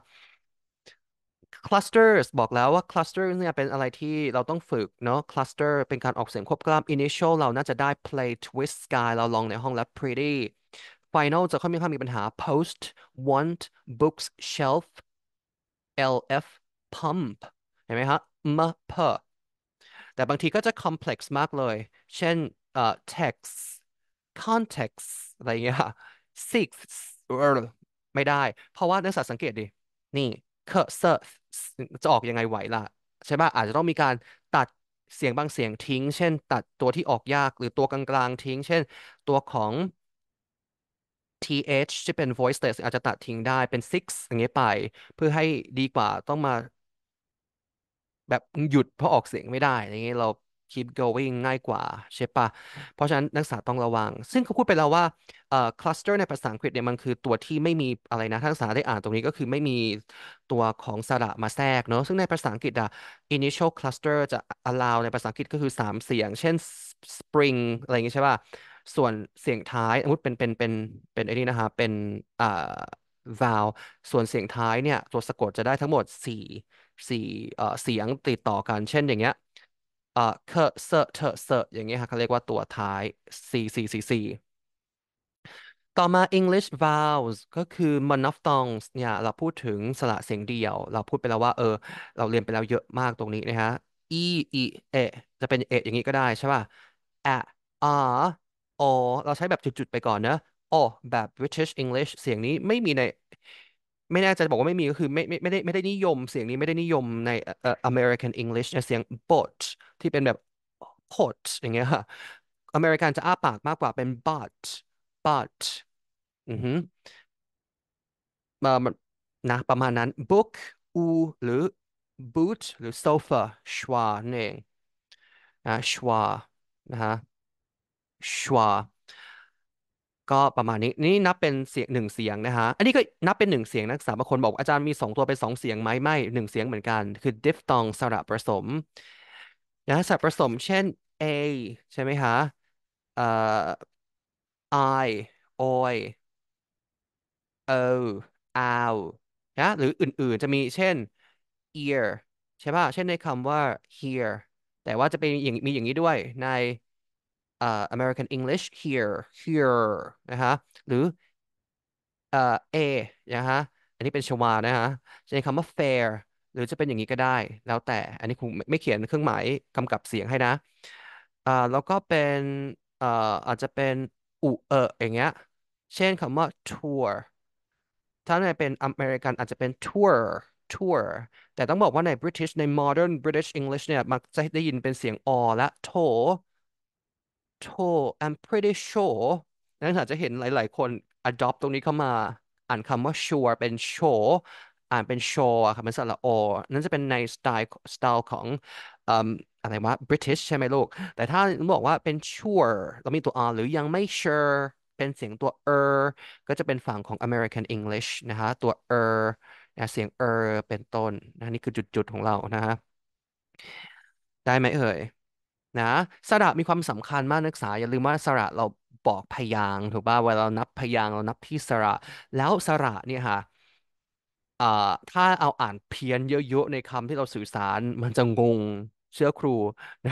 A: clusters บอกแล้วว่า cluster เนี่ยเป็นอะไรที่เราต้องฝึกเนาะ cluster เป็นการออกเสียงควบกล้ำ initial เราน่าจะได้ play twist sky เราลองในห้องแล้ว pretty final จะค่อนข้างมีปัญหา post want books shelf lf pump เห็นไหมฮะ m p แต่บางทีก็จะ complex มากเลย เช่น เอ่อ text context อะไรเงี้ย six ไม่ได้เพราะว่านักศึกษาสังเกตดินี่ cursor จะออกยังไงไหวล่ะใช่ป่ะอาจจะต้องมีการตัดเสียงบางเสียงทิ้งเช่น ตัดตัวที่ออกยากหรือตัวกลางๆทิ้งเช่นตัวของ th ที่เป็น voiceless อาจจะตัดทิ้งได้เป็น six อย่างเงี้ยไป เพื่อให้ดีกว่าต้องมาแบบหยุดเพราะออกเสียงไม่ได้อย่างเงี้ยเรา keep going ง่ายกว่าใช่ปะเพราะฉะนั้นนักศึกษาต้องระวัง ซึ่งเขาพูดไปแล้วว่าเอ่อ cluster ในภาษาอังกฤษเนี่ยมันคือตัวที่ไม่มีอะไรนะนักศึกษาได้อ่านตรงนี้ก็คือไม่มีตัวของสระมาแทรกเนาะ ซึ่งในภาษาอังกฤษอะ initial cluster จะ allow ในภาษาอังกฤษก็คือ3 เสียง เช่น spring อะไรอย่างงี้ใช่ปะส่วนเสียงท้ายสมมติเป็น เป็น เป็นเป็นไอ้นี่นะคะเป็นอ่า vowel ส่วนเสียงท้ายเนี่ยตัวสะกดจะได้ทั้งหมด4่สี่เอ่อ เสียงติดต่อกัน เช่น อย่างเงี้ยเอ่อเคเซเทเซออย่างเงี้ยค่ะเขาเรียกว่าตัวท้าย c c c c ต่อมา English vowels ก็คือ monophthongs เนี่ย เราพูดถึงสระเสียงเดียว เราพูดไปแล้วว่าเออ เราเรียนไปแล้วเยอะมากตรงนี้นะฮะ e e e จะเป็นเออย่างนี้ก็ได้ใช่ป่ะ a a o เราใช้แบบจุดๆไปก่อนนะ o แบบ British English เสียงนี้ไม่มีในไม่น่าจะบอกว่าไม่มีก็คือไม่ไม่ไม่ได้ไม่ได้นิยมเสียงนี้ ไม่ได้นิยมในเอ่อ American English นะเสียง bot ที่เป็นแบบ pot อย่างเงี้ยค่ะอเมริกันจะอ้าปากมากกว่าเป็น but but อือฮึมานะประมาณนั้น book อูหรือ boot หรือ sofa ชวาเองนะชวานะฮะชวาก็ประมาณนี้นี่นับเป็นเสียงหนึ่งเสียงนะฮะอันนี้ก็นับเป็นหนึ่งเสียงนักศึกษาบางคนบอกอาจารย์มีสองตัวเป็นสองเสียงไหมไม่หนึ่งเสียงเหมือนกันคือ ดิฟตองสระผสมนะสระผสมเช่น a ใช่ไหมฮะเอ่อ i oi o ow นะหรืออื่นๆจะมีเช่น ear ใช่ป่ะเช่นในคำว่า hear แต่ว่าจะเป็นอย่างมีอย่างนี้ด้วยในอ่า American English here here นะฮะหรืออ่า a นะฮะอันนี้เป็นชวานะฮะจะใช้คำว่า fair หรือจะเป็นอย่างนี้ก็ได้ แล้วแต่ อันนี้คงไม่เขียนเครื่องหมายกำกับเสียงให้นะ อ่า แล้วก็เป็นอ่าอาจจะเป็นอุเอออย่างเงี้ย เช่นคำว่า tour ถ้าในเป็นอเมริกันอาจจะเป็น tour tour แต่ต้องบอกว่าใน British ใน modern British English เนี่ย มักจะได้ยินเป็นเสียงอและโถ sure I'm pretty sure นักศึกษาจะเห็นหลาย ๆ คน adopt ตรงนี้เข้ามา อ่านคำว่า sure เป็น sure อ่านเป็น sure ค่ะเป็นสระ o อนั่นจะเป็นในสไตล์สไตล์ของอะไรวะ British ใช่ไหมลูก แต่ถ้าบอกว่าเป็น sure เรามีตัว r หรือยังไม่ sure เป็นเสียงตัว er ก็จะเป็นฝั่งของ American English นะคะตัว er นะเสียง er เป็นต้นนะนี่คือจุด ๆ ของเรานะฮะ ได้ไหมเอ่ยนะสระมีความสำคัญมากนักศึกษาอย่าลืมว่าสระเราบอกพยางถูกป่ะเวลาเรานับพยางเรานับที่สระแล้วสระเนี่ยค่ะถ้าเอาอ่านเพี้ยนเยอะๆในคำที่เราสื่อสารมันจะงงเชื่อครูนะ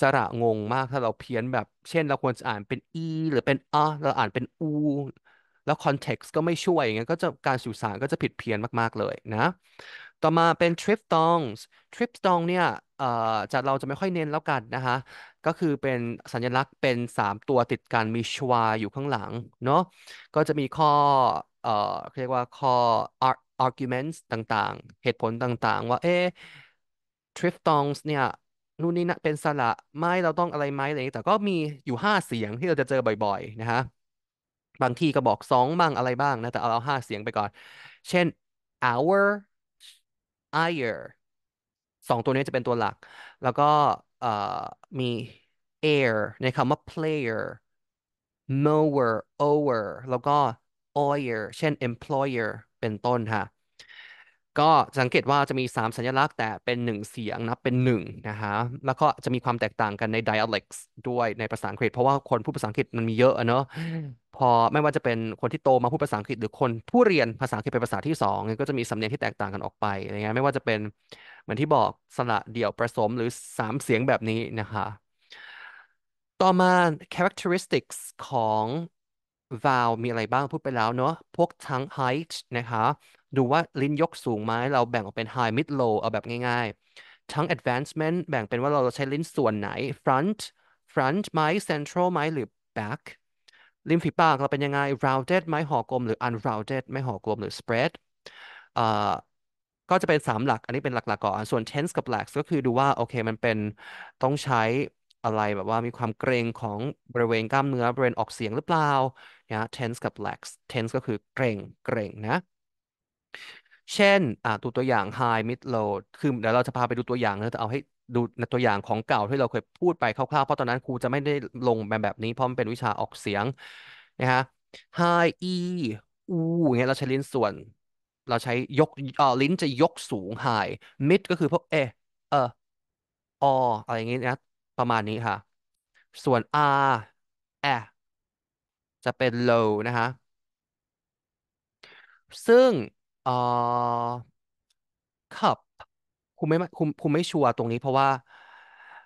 A: สระงงมากถ้าเราเพี้ยนแบบ เช่นเราควรจะอ่านเป็นอีหรือเป็นอะเราอ่านเป็นอูแล้วคอนเท็กซ์ก็ไม่ช่วยอย่างเงี้ยก็จะการสื่อสารก็จะผิดเพี้ยนมากๆเลยนะ ต่อมาเป็น t r i p t อ o n g s t r i p t o n g เนี่ยเอ่อจะเราจะไม่ค่อยเน้นแล้วกันนะคะก็คือเป็นสัญลักษณ์เป็น3ตัวติดกันมีชวาอยู่ข้างหลังเนาะก็จะมีข้อเอ่อเรียกว่าข้อ ar- arguments ต่างๆ เหตุผลต่างๆ ว่าเอ๊ะ r i p h t h o n g s เนี่ยนู่นนี่นะเป็นสระไหมเราต้องอะไรไหมอะไรอย่างนี้แต่ก็มีอยู่ห้าเสียงที่เราจะเจอบ่อยๆนะฮะบางที่ก็บอกสองบ้างอะไรบ้างนะแต่เอาเอาห้าเสียงไปก่อนเช่น our ire สองตัวนี้จะเป็นตัวหลัก แล้วก็มี air ในคำว่า player mower ower แล้วก็ oyer เช่น employer เป็นต้นค่ะก็สังเกตว่าจะมี3สัญลักษณ์แต่เป็น1เสียงนะเป็น1นะฮะแล้วก็จะมีความแตกต่างกันใน dialects ด้วยในภาษาอังกฤษ เพราะว่าคนพูดภาษาอังกฤษมันมีเยอะเนอะพอไม่ว่าจะเป็นคนที่โตมาพูดภาษาอังกฤษหรือคนผู้เรียนภาษาอังกฤษเป็นภาษาที่ 2 ก็จะมีสำเนียงที่แตกต่างกันออกไปอะไรเงี้ยไม่ว่าจะเป็นเหมือนที่บอก สระเดี่ยวผสมหรือสามเสียงแบบนี้นะคะ ต่อมา characteristics ของ vowel มีอะไรบ้างพูดไปแล้วเนาะพวกทั้ง height นะคะ ดูว่าลิ้นยกสูงไหมเราแบ่งออกเป็น high mid low เอาแบบง่ายๆ ทั้ง advancement แบ่งเป็นว่าเราใช้ลิ้นส่วนไหน front front ไหม central ไหมหรือ back ริมฝีปาก เราเป็นยังไง rounded ไหมห่อกลมหรือ unrounded ไม่ห่อกลมหรือ spread ก็จะเป็น 3 หลัก อันนี้เป็นหลักๆก่อน ส่วน tense กับ lax ก็คือดูว่า โอเค มันเป็นต้องใช้อะไรแบบว่ามีความเกรงของบริเวณกล้ามเนื้อบริเวณออกเสียงหรือเปล่านะ tense กับ lax tense ก็คือเกรงเกรงนะ เช่นอ่ะตัวตัวอย่าง high mid low คือเดี๋ยวเราจะพาไปดูตัวอย่างนะ้จะเอาให้ดูในตัวอย่างของเก่าที่เราเคยพูดไปคร่าวๆ เพราะตอนนั้นครูจะไม่ได้ลงแบบแบบนี้เพราะมันเป็นวิชาออกเสียงนะฮะ high e u เงี้ยเราใช้ลิ้นส่วนเราใช้ยกเอ่อลิ้นจะยกสูง high mid ก็คือพวกเอเอออ อะไรอย่างงี้นะ ประมาณนี้ค่ะ ส่วน r แอจะเป็น low นะคะ ซึ่งเอ่อ cup คุณไม่คุณคุณไม่ชัวร์ตรงนี้เพราะว่า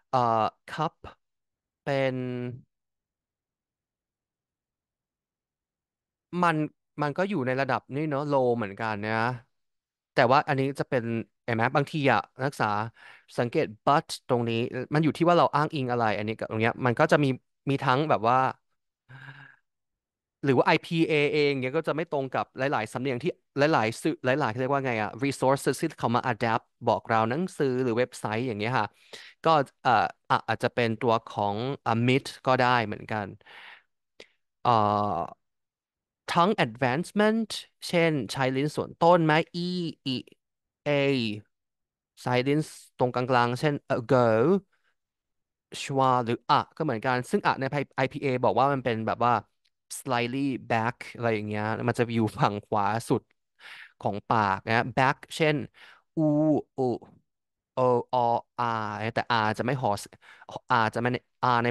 A: เอ่อ cup เป็น มันมันก็อยู่ในระดับนี่เนาะโลเหมือนกันนะแต่ว่าอันนี้จะเป็นเห็นไหมบางทีอะ นักศึกษาสังเกต but ตรงนี้ มันอยู่ที่ว่าเราอ้างอิงอะไรอันนี้กับตรงเนี้ยมันก็จะมีมีทั้งแบบว่า หรือว่า IPA เองเนี้ยก็จะไม่ตรงกับหลาย ๆ สำเนียงที่หลายๆสื่อหลายๆเรียกว่าไงอะ resources ที่เขามา adapt บอกเราหนังสือหรือเว็บไซต์ อย่างเงี้ยค่ะ ก็เอ่ออาจจะเป็นตัวของ a mid ก็ได้เหมือนกันเอ่อทั้ง advancement เช่นใช้ลิ้นส่วนต้นไหม e e a ใช้ลิ้นตรงกลางๆเช่น a go ชว a หรืออะก็เหมือนกัน ซึ่งอะใน IPA บอกว่ามันเป็นแบบว่า slightly back อะไรอย่างเงี้ย มันจะอยู่ฝั่งขวาสุดของปากนะ back เช่น u u o o r แต่ r จะไม่หอ r จะไม่ r ใน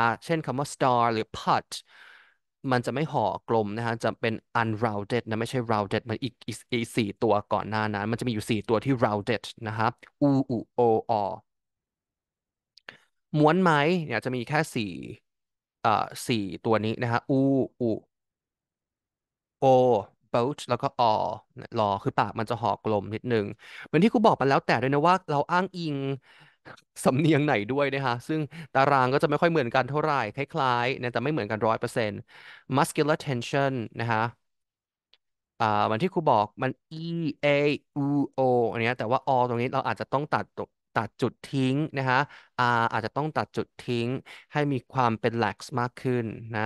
A: r เช่นคำว่า star หรือ put มันจะไม่ห่อกลมนะฮะจะเป็น unrounded นะ ไม่ใช่ rounded มันอีกอีกสี่ตัวก่อนหน้านั้นมันจะมีอยู่สี่ตัวที่ rounded นะครับ u u o o ม้วนไหม เนี่ย จะมีแค่สี่เอ่อสี่ตัวนี้นะฮะ u u o boat แล้วก็ o รอคือปากมันจะห่อกลมนิดนึง เหมือนที่ครูบอกไปแล้วแต่ด้วยนะว่าเราอ้างอิงสำเนียงไหนด้วยนะคะซึ่งตารางก็จะไม่ค่อยเหมือนกันเท่าไหร่คล้ายๆนะแต่ไม่เหมือนกันร้อยเปอร์เซ็นต์ muscular tension นะคะอ่าเหมือนที่ครูบอก มัน e a u o อันนี้แต่ว่า o ตรงนี้เราอาจจะต้องตัดตัดจุดทิ้งนะคะ r อาจจะต้องตัดจุดทิ้ง ให้มีความเป็น lax มากขึ้นนะ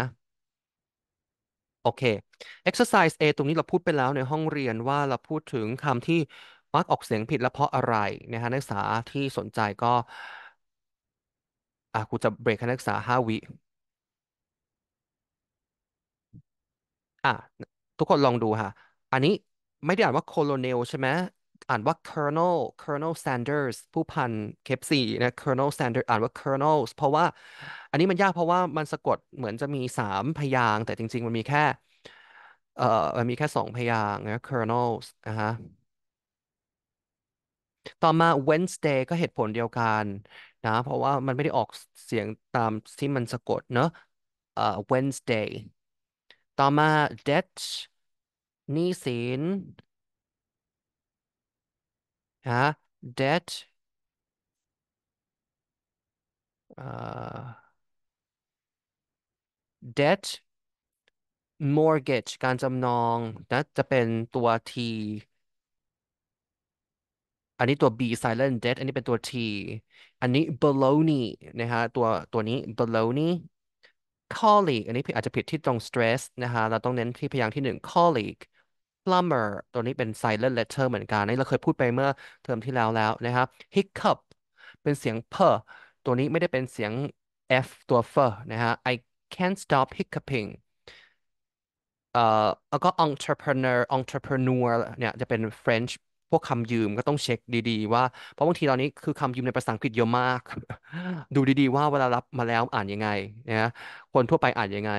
A: โอเค exercise A ตรงนี้เราพูดไปแล้วในห้องเรียนว่าเราพูดถึงคำที่มักออกเสียงผิดและเพราะอะไรนะฮะนักศึกษาที่สนใจก็อ่ะครูจะเบรกนักศึกษาห้าวิอ่ะทุกคนลองดูค่ะ อันนี้ไม่ได้อ่านว่า colonel ใช่ไหมอ่านว่า colonel colonel sanders ผู้พันเคปซีนะ colonel sanders อ่านว่า colonel เพราะว่าอันนี้มันยากเพราะว่ามันสะกดเหมือนจะมีสามพยางค์แต่จริงๆมันมีแค่เอ่อมันมีแค่สองพยางค์นะ colonels นะฮะต่อมา Wednesday ก็เหตุผลเดียวกัน นะ เพราะว่ามันไม่ได้ออกเสียงตามที่มันสะกดเนอะเอ่อ Wednesday ต่อมา debt หนี้สินฮะ debt เอ่อ debt mortgage การจำนองนะจะเป็นตัว t อันนี้ตัว B silent d e a d อันนี้เป็นตัว T อันนี้ baloney นะฮะตัวตัวนี้ baloney colleague อันนี้อาจจะผิดที่ตรง stress นะฮะเราต้องเน้นที่พยางค์ที่หนึ่ง colleague plumber ตัวนี้เป็น silent letter เหมือนกันนี่เราเคยพูดไปเมื่อเทอมที่แล้วแล้วนะครับ hiccup เป็นเสียง p ตัวนี้ไม่ได้เป็นเสียง f ตัว f นะฮะ I can't stop hiccuping เอ่อแล้วก็ entrepreneur entrepreneur เนี่ยจะเป็น French พวกคำยืมก็ต้องเช็คดี ๆ ว่าเพราะบางทีตอนนี้คือคำยืมในภาษาอังกฤษเยอะมาก ดูดีๆ ว่าเวลารับมาแล้วอ่านยังไงนะคนทั่วไปอ่านยังไง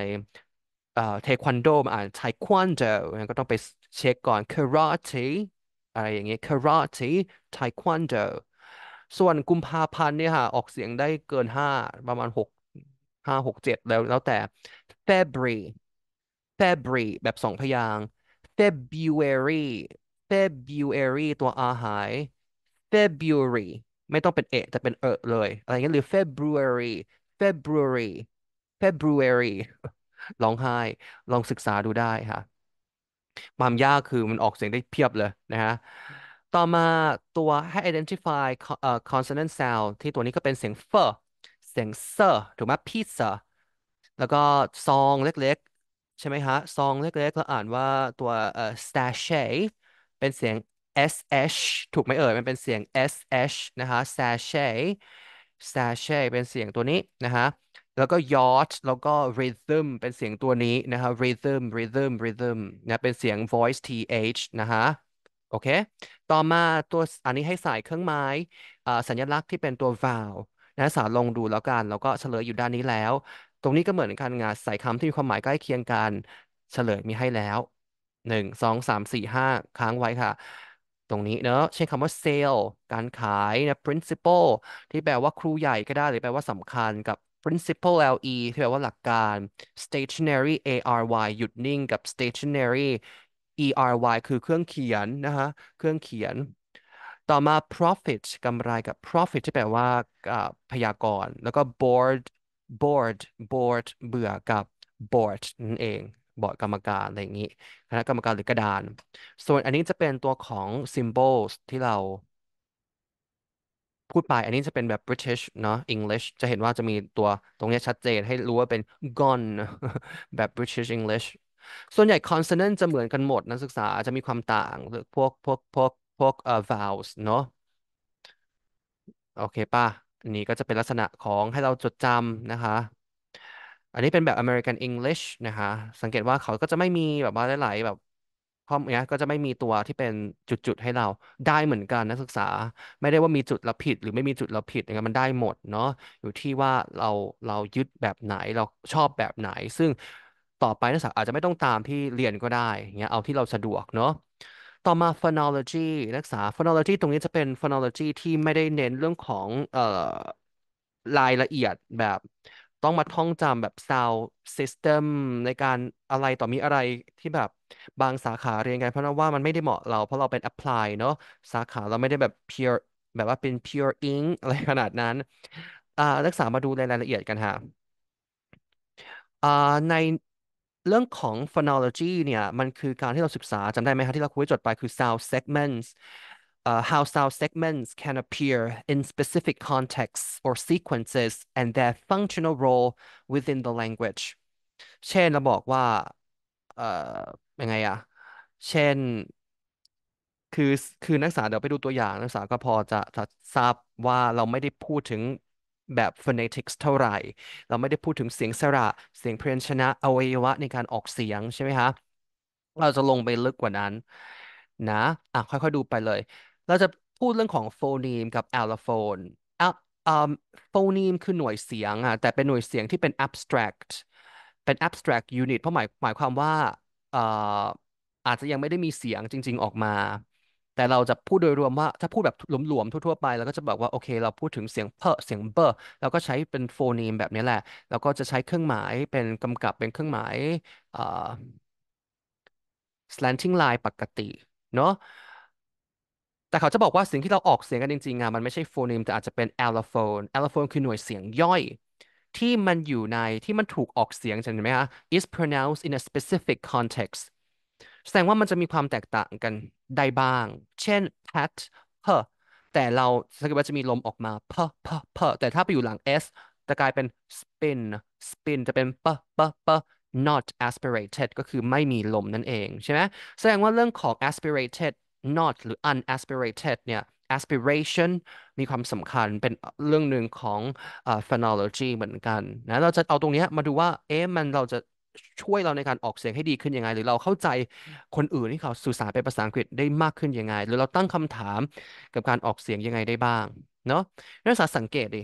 A: เอ่อเทควันโดมาอ่านไทควันโดก็ต้องไปเช็คก่อนคาราเต้อะไรอย่างเงี้ยคาราเต้ไทควันโดส่วนกุมภาพันธ์เนี่ยค่ะออกเสียงได้เกินห้าประมาณหกห้าหกเจ็ดแล้วแล้วแต่ February February แบบสองพยาง February February ตัว R หาย February ไม่ต้องเป็นเอแต่เป็นเอเลยอะไรเงี้ยหรือ February February February รองไห้ลองศึกษาดูได้ค่ะความยากคือมันออกเสียงได้เพียบเลยนะฮะ ต่อมาตัวให้ identify consonant sound ที่ตัวนี้ก็เป็นเสียงเฟอเสียงเซอถูกไหมพีเซอแล้วก็ซองเล็กๆใช่ไหมฮะซองเล็กๆเราอ่านว่าตัวเอ่อ sachet เป็นเสียง sh ถูกไหมเอ่ย มันเป็นเสียง sh นะคะ s a c h e s a c h e เป็นเสียงตัวนี้นะคะ แล้วก็ yacht แล้วก็ rhythm เป็นเสียงตัวนี้นะคะ rhythm rhythm rhythm นะ เป็นเสียง voice th นะคะ โอเค ต่อมาตัวอันนี้ให้สายเครื่องไม้ สัญลักษณ์ที่เป็นตัว vowel นะ สาลงดูแล้วกัน แล้วก็เฉลยอยู่ด้านนี้แล้ว ตรงนี้ก็เหมือนกันงานใส่คำที่มีความหมายใกล้เคียงกันเฉลยมีให้แล้วหนึ่งสองสามสี่ห้าค้างไว้ค่ะ ตรงนี้เนอะเช่นคำว่า sale การขายนะ principal ที่แปลว่าครูใหญ่ก็ได้ หรือแปลว่าสำคัญกับ p r i n c i p a l le ที่แปลว่าหลักการ stationary ary หยุดนิ่งกับ stationary ery คือเครื่องเขียนนะคะเครื่องเขียน ต่อมา profit กำไรกับ profit ที่แปลว่าพยากรณ์ แล้วก็ board board board เบื่อกับ board นั่นเองบอร์ดกรรมการอะไรอย่างนี้คณะกรรมการหรือกระดาน ส่วนอันนี้จะเป็นตัวของ symbols ที่เรา พูดไปอันนี้จะเป็นแบบ British เนาะ English จะเห็นว่าจะมีตัวตรงนี้ชัดเจนให้รู้ว่าเป็น gone แบบ British English ส่วนใหญ่ consonant จะเหมือนกันหมดนักศึกษาจะมีความต่างหรือพวกพวกพวกพวกเอ่อ vowels เนาะโอเคป่ะอันนี้ก็จะเป็นลักษณะของให้เราจดจำนะคะอันนี้เป็นแบบ American English นะฮะ สังเกตว่าเขาก็จะไม่มีแบบว่าหลายๆแบบข้อมเนี้ยก็จะไม่มีตัวที่เป็นจุด ๆ ให้เราได้เหมือนกันนักศึกษา ไม่ได้ว่ามีจุดเราผิด หรือไม่มีจุดเราผิดอย่างเงี้ยมันได้หมดเนาะ อยู่ที่ว่าเราเรายึดแบบไหนเราชอบแบบไหน ซึ่งต่อไปนักศึกษาอาจจะไม่ต้องตามที่เรียนก็ได้เงี้ยเอาที่เราสะดวกเนาะ ต่อมา phonology นักศึกษา phonology ตรงนี้จะเป็น phonology ที่ไม่ได้เน้นเรื่องของ เอ่อ รายละเอียดแบบต้องมาท่องจำแบบ sound system ในการอะไรต่อมีอะไรที่แบบบางสาขาเรียนกันเพราะว่ามันไม่ได้เหมาะเราเพราะเราเป็น apply เนอะสาขาเราไม่ได้แบบ pure แบบว่าเป็น pure ink อะไรขนาดนั้น อ่า นักศึกษามาดูในรายละเอียดกันค่ะ อ่า ในเรื่องของ phonology เนี่ย มันคือการที่เราศึกษาจำได้ไหมคะที่เราคุยจดไปคือ sound segments uh, how sound segments can appear in specific contexts or sequences and their functional role within the language เช่น เราบอกว่าเอ่อยังไงอะเช่น คือ คือ นักศึกษาเดี๋ยวไปดูตัวอย่างนักศึกษาก็พอจะจะทราบว่าเราไม่ได้พูดถึงแบบ phonetics เท่าไหร่ เราไม่ได้พูดถึงเสียงสระเสียงเพยญชนะอวัยวะในการออกเสียงใช่ไหมคะเราจะลงไปลึกกว่านั้นนะอ่ะค่อยๆดูไปเลยเราจะพูดเรื่องของโฟนีมกับแอลโฟนโฟนีมคือหน่วยเสียงอ่ะแต่เป็นหน่วยเสียงที่เป็น abstract เป็น abstract unit เพราะหมายหมายความว่า อาจจะยังไม่ได้มีเสียงจริง ๆออกมา แต่เราจะพูดโดยรวมว่าถ้าพูดแบบหลวมๆทั่วๆไปเราก็จะบอกว่า โอเค เราพูดถึงเสียงเพอเสียงเบอร์เราก็ใช้เป็นโฟนีมแบบนี้แหละ แล้วก็จะใช้เครื่องหมายเป็นกำกับเป็นเครื่องหมาย slanting line ปกติเนาะแต่เขาจะบอกว่าสิ่งที่เราออกเสียงกันจริงๆอะมันไม่ใช่โฟนิมแต่อาจจะเป็นแอลโฟนแอลโฟนคือหน่วยเสียงย่อย ที่มันอยู่ในที่มันถูกออกเสียงใช่ไหมฮะ is pronounced in a specific context แสดงว่ามันจะมีความแตกต่างกันได้บ้าง เช่น pat p แต่เราสังเกตว่าจะมีลมออกมา p p p แต่ถ้าไปอยู่หลัง s จะกลายเป็น spin spin จะเป็น p p p not aspirated ก็คือไม่มีลมนั่นเองใช่ไหมแสดงว่าเรื่องของ aspirated not หรือ unaspirated เนี่ย aspiration มีความสำคัญเป็นเรื่องหนึ่งของ phonology เหมือนกันนะ เราจะเอาตรงนี้มาดูว่า เอ๊ะมันเราจะช่วยเราในการออกเสียงให้ดีขึ้นยังไง หรือเราเข้าใจคนอื่นที่เขาสื่อสารเป็นภาษาอังกฤษได้มากขึ้นยังไง หรือเราตั้งคำถามกับการออกเสียงยังไงได้บ้าง เนาะ นักศึกษาสังเกตดิ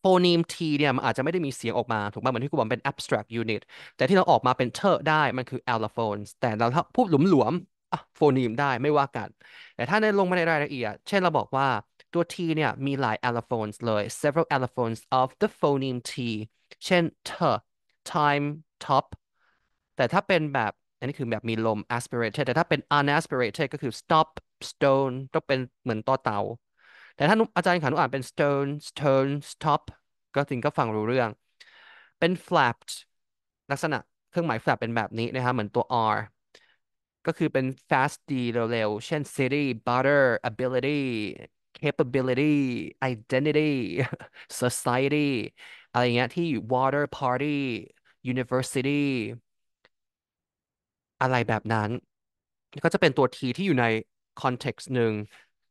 A: โฟนีม e t เนี่ย มันอาจจะไม่ได้มีเสียงออกมาถูกไหมเหมือนที่กูบอกเป็น abstract unit แต่ที่เราออกมาเป็นเทอได้ มันคือ allophones แต่เราถ้าพูดหลวมะโฟนีมได้ไม่ว่ากัน แต่ถ้าในลงมาในรายละเอียด เช่นเราบอกว่าตัว t เนี่ยมีหลาย allophones เลย several allophones of the phoneme t เช่น t time top แต่ถ้าเป็นแบบอันนี้คือแบบมีลม aspirated แต่ถ้าเป็น unaspirated ก็คือ stop stone ต้องเป็นเหมือนต่อเตา แต่ถ้าอาจารย์ขานุอ่านเป็น stone stone stop ก็จริงก็ฟังรู้เรื่อง เป็น flapped ลักษณะเครื่องหมาย flap เป็นแบบนี้นะครับเหมือนตัว r ก็คือเป็น fast ดีเร็วๆ เช่น city butter ability capability identity society อะไรเงี้ยที่ water party university อะไรแบบนั้น ก็จะเป็นตัวทีที่อยู่ใน context หนึ่ง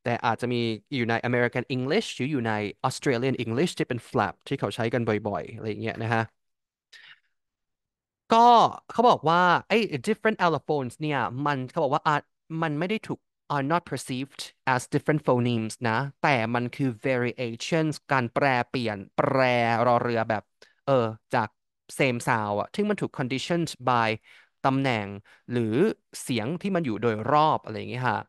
A: แต่อาจจะมีอยู่ใน American English หรืออยู่ใน Australian English ที่เป็น flap ที่เขาใช้กันบ่อยๆ อะไรเงี้ยนะฮะก็เขาบอกว่าไอ้ different allophones เนี่ยมันเขาบอกว่าอามันไม่ได้ถูก are not perceived as different phonemes นะแต่มันคือ variations การแปรเปลี่ยนแปรรอเรือแบบเออจาก same sound อะที่มันถูก conditioned by ตำแหน่ง หรือเสียงที่มันอยู่โดยรอบ อะไรอย่างเงี้ยค่ะ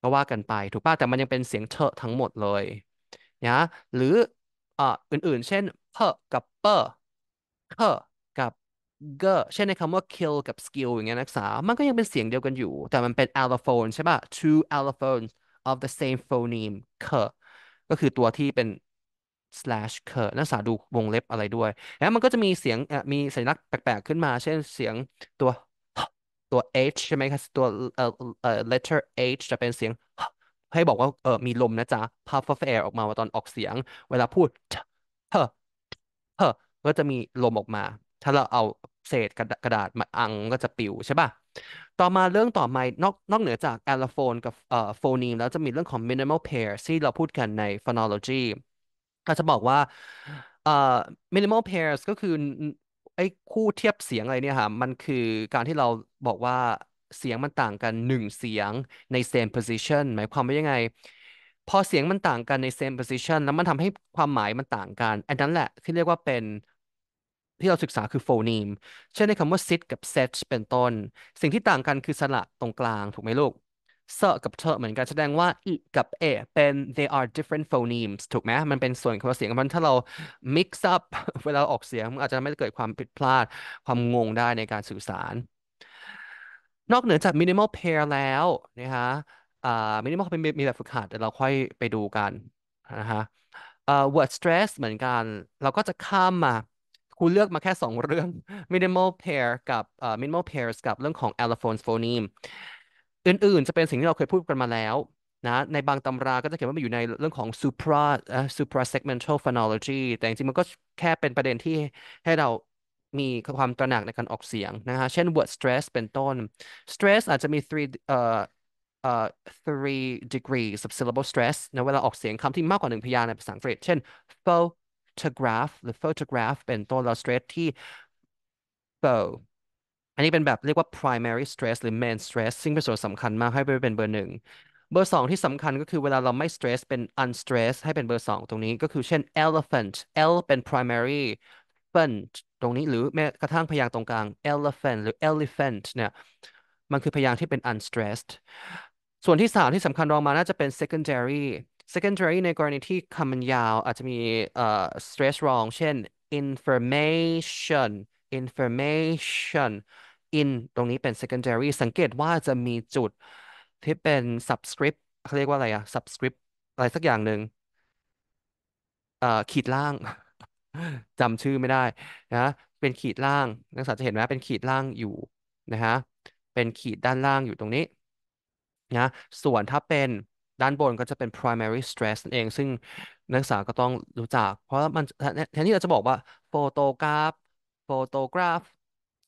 A: ก็ว่ากันไปถูกป่ะแต่มันยังเป็นเสียงเทอะทั้งหมดเลยนะหรืออ่าอื่นๆเช่นเพอกับเปอเคก็เช่นในคำว่า kill กับ skill อย่างเงี้ยนักศึกษา มันก็ยังเป็นเสียงเดียวกันอยู่ แต่มันเป็น allophone ใช่ป่ะ two allophones of the same phoneme k ก็คือตัวที่เป็น slash k นักศึกษาดูวงเล็บอะไรด้วย แล้วมันก็จะมีเสียงมีสัญลักษณ์แปลกๆขึ้นมา เช่นเสียงตัวตัว h ใช่ไหมครับตัวเอ่อเอ่อ letter h จะเป็นเสียงให้บอกว่าเออมีลมนะจ๊ะ puff of air ออกมาตอนออกเสียง เวลาพูด เฮเฮก็จะมีลมออกมา ถ้าเราเอาเศษกระกระดาษมาอังก็จะปิวใช่ป่ะ ต่อมาเรื่องต่อมานอกนอกเหนือจากแอลโฟนกับเอ่อโฟนีมแล้วจะมีเรื่องของ minimal pair ที่เราพูดกันใน phonology ก็จะบอกว่าเอ่อ minimal pairs ก็คือไอ้คู่เทียบเสียงอะไรเนี่ยค่ะมันคือการที่เราบอกว่าเสียงมันต่างกันหนึ่งเสียงใน same position หมายความว่ายังไง พอเสียงมันต่างกันใน same position แล้วมันทำให้ความหมายมันต่างกันอันนั้นแหละที่เรียกว่าเป็นที่เราศึกษาคือโฟนีมเช่นในคำว่า sit กับ set เป็นต้น สิ่งที่ต่างกันคือสระตรงกลางถูกไหมลูกเซกับเธอเหมือนกันแสดงว่าอีกับเอเป็น they are different phonemes ถูกไหม มันเป็นส่วนของเสียงมัน ถ้าเรา mix up เวลาออกเสียงมันอาจจะไม่เกิดความผิดพลาด ความงงได้ในการสื่อสาร นอกเหนือจาก minimal pair แล้วนะฮะอ่า minimal เป็นมีแบบฝึกหัดเเราค่อยไปดูกันนะฮะ word stress เหมือนกัน เราก็จะข้ามมาคุณเลือกมาแค่ 2 เรื่อง minimal pair กับ minimal pairs กับเรื่องของ allophones phoneme อื่นๆ จะเป็นสิ่งที่เราเคยพูดกันมาแล้วนะ ในบางตำราก็จะเขียนว่ามันอยู่ในเรื่องของ supra uh, supra segmental phonology แต่จริงๆมันก็แค่เป็นประเด็นที่ให้เรามีความตระหนักในการออกเสียงนะฮะ เช่น word stress เป็นต้น stress อาจจะมี three เอ่อเอ่อ three degrees of syllable stress นะเวลาออกเสียงคำที่มากกว่าหนึ่งพยางค์ในภาษาอังกฤษ เช่น faux photograph หรือ photograph เป็นตัวล้ว stress ที่ bow อันนี้เป็นแบบเรียกว่า primary stress หรือ main stress ซึ่งเป็นส่วนสำคัญมากให้ไปเป็นเบอร์หนึ่งเบอร์สองที่สำคัญก็คือเวลาเราไม่ stress เป็น unstress ให้เป็นเบอร์สองตรงนี้ ก็คือเช่น elephant L เป็น primary f e n t ตรงนี้หรือแม้กระทั่งพยางค์ตรงกลาง elephant หรือ elephant เนี่ยมันคือพยางค์ที่เป็น unstressed ส่วนที่สามที่สำคัญรองมาน่าจะเป็น secondary secondary ในกรณีที่คำมันยาวอาจจะมีเอ่อ stress wrong เช่น information information in ตรงนี้เป็น secondary สังเกตว่าจะมีจุดที่เป็น subscript เขาเรียกว่าอะไรอะ subscript อะไรสักอย่างหนึ่งเอ่อขีดล่าง จำชื่อไม่ได้นะ เป็นขีดล่างนักศึกษาจะเห็นไหม เป็นขีดล่างอยู่นะฮะเป็นขีดด้านล่างอยู่ตรงนี้นะ ส่วนถ้าเป็นด้านบนก็จะเป็น primary stress นั่นเอง ซึ่งนักศึกษาก็ต้องรู้จัก เพราะมันแทนที่เราจะบอกว่า photograph photograph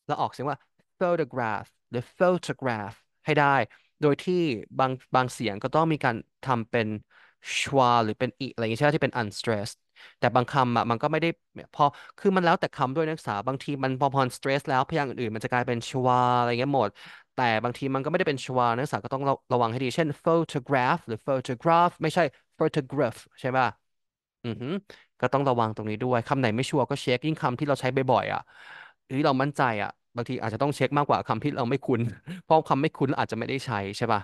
A: เราออกเสียงว่า photograph หรือ photograph ให้ได้ โดยที่บางบางเสียงก็ต้องมีการทำเป็นชวาหรือเป็นอีอะไรอย่างเงี้ยใช่นที่เป็น unstressed แต่บางคำอ่ะมันก็ไม่ได้พอ คือมันแล้วแต่คำด้วยนักศึกษาบางทีมันพอพอน stress แล้ว พยางค์อื่นๆ มันจะกลายเป็นชวาอะไรเงี้ยหมดแต่บางทีมันก็ไม่ได้เป็นชวานักศึกษาก็ต้องระวังให้ดีเช่น photograph หรือ photograph ไม่ใช่ photograph ใช่ป่ะ อือหือก็ต้องระวังตรงนี้ด้วยคำไหนไม่ชัวร์ก็เช็คยิ่งคำที่เราใช้บ่อยๆอ่ะ หรือเรามั่นใจอ่ะบางทีอาจจะต้องเช็คมากกว่าคำที่เราไม่คุ้นเพราะคำไม่คุ้นอาจจะไม่ได้ใช้ใช่ป่ะ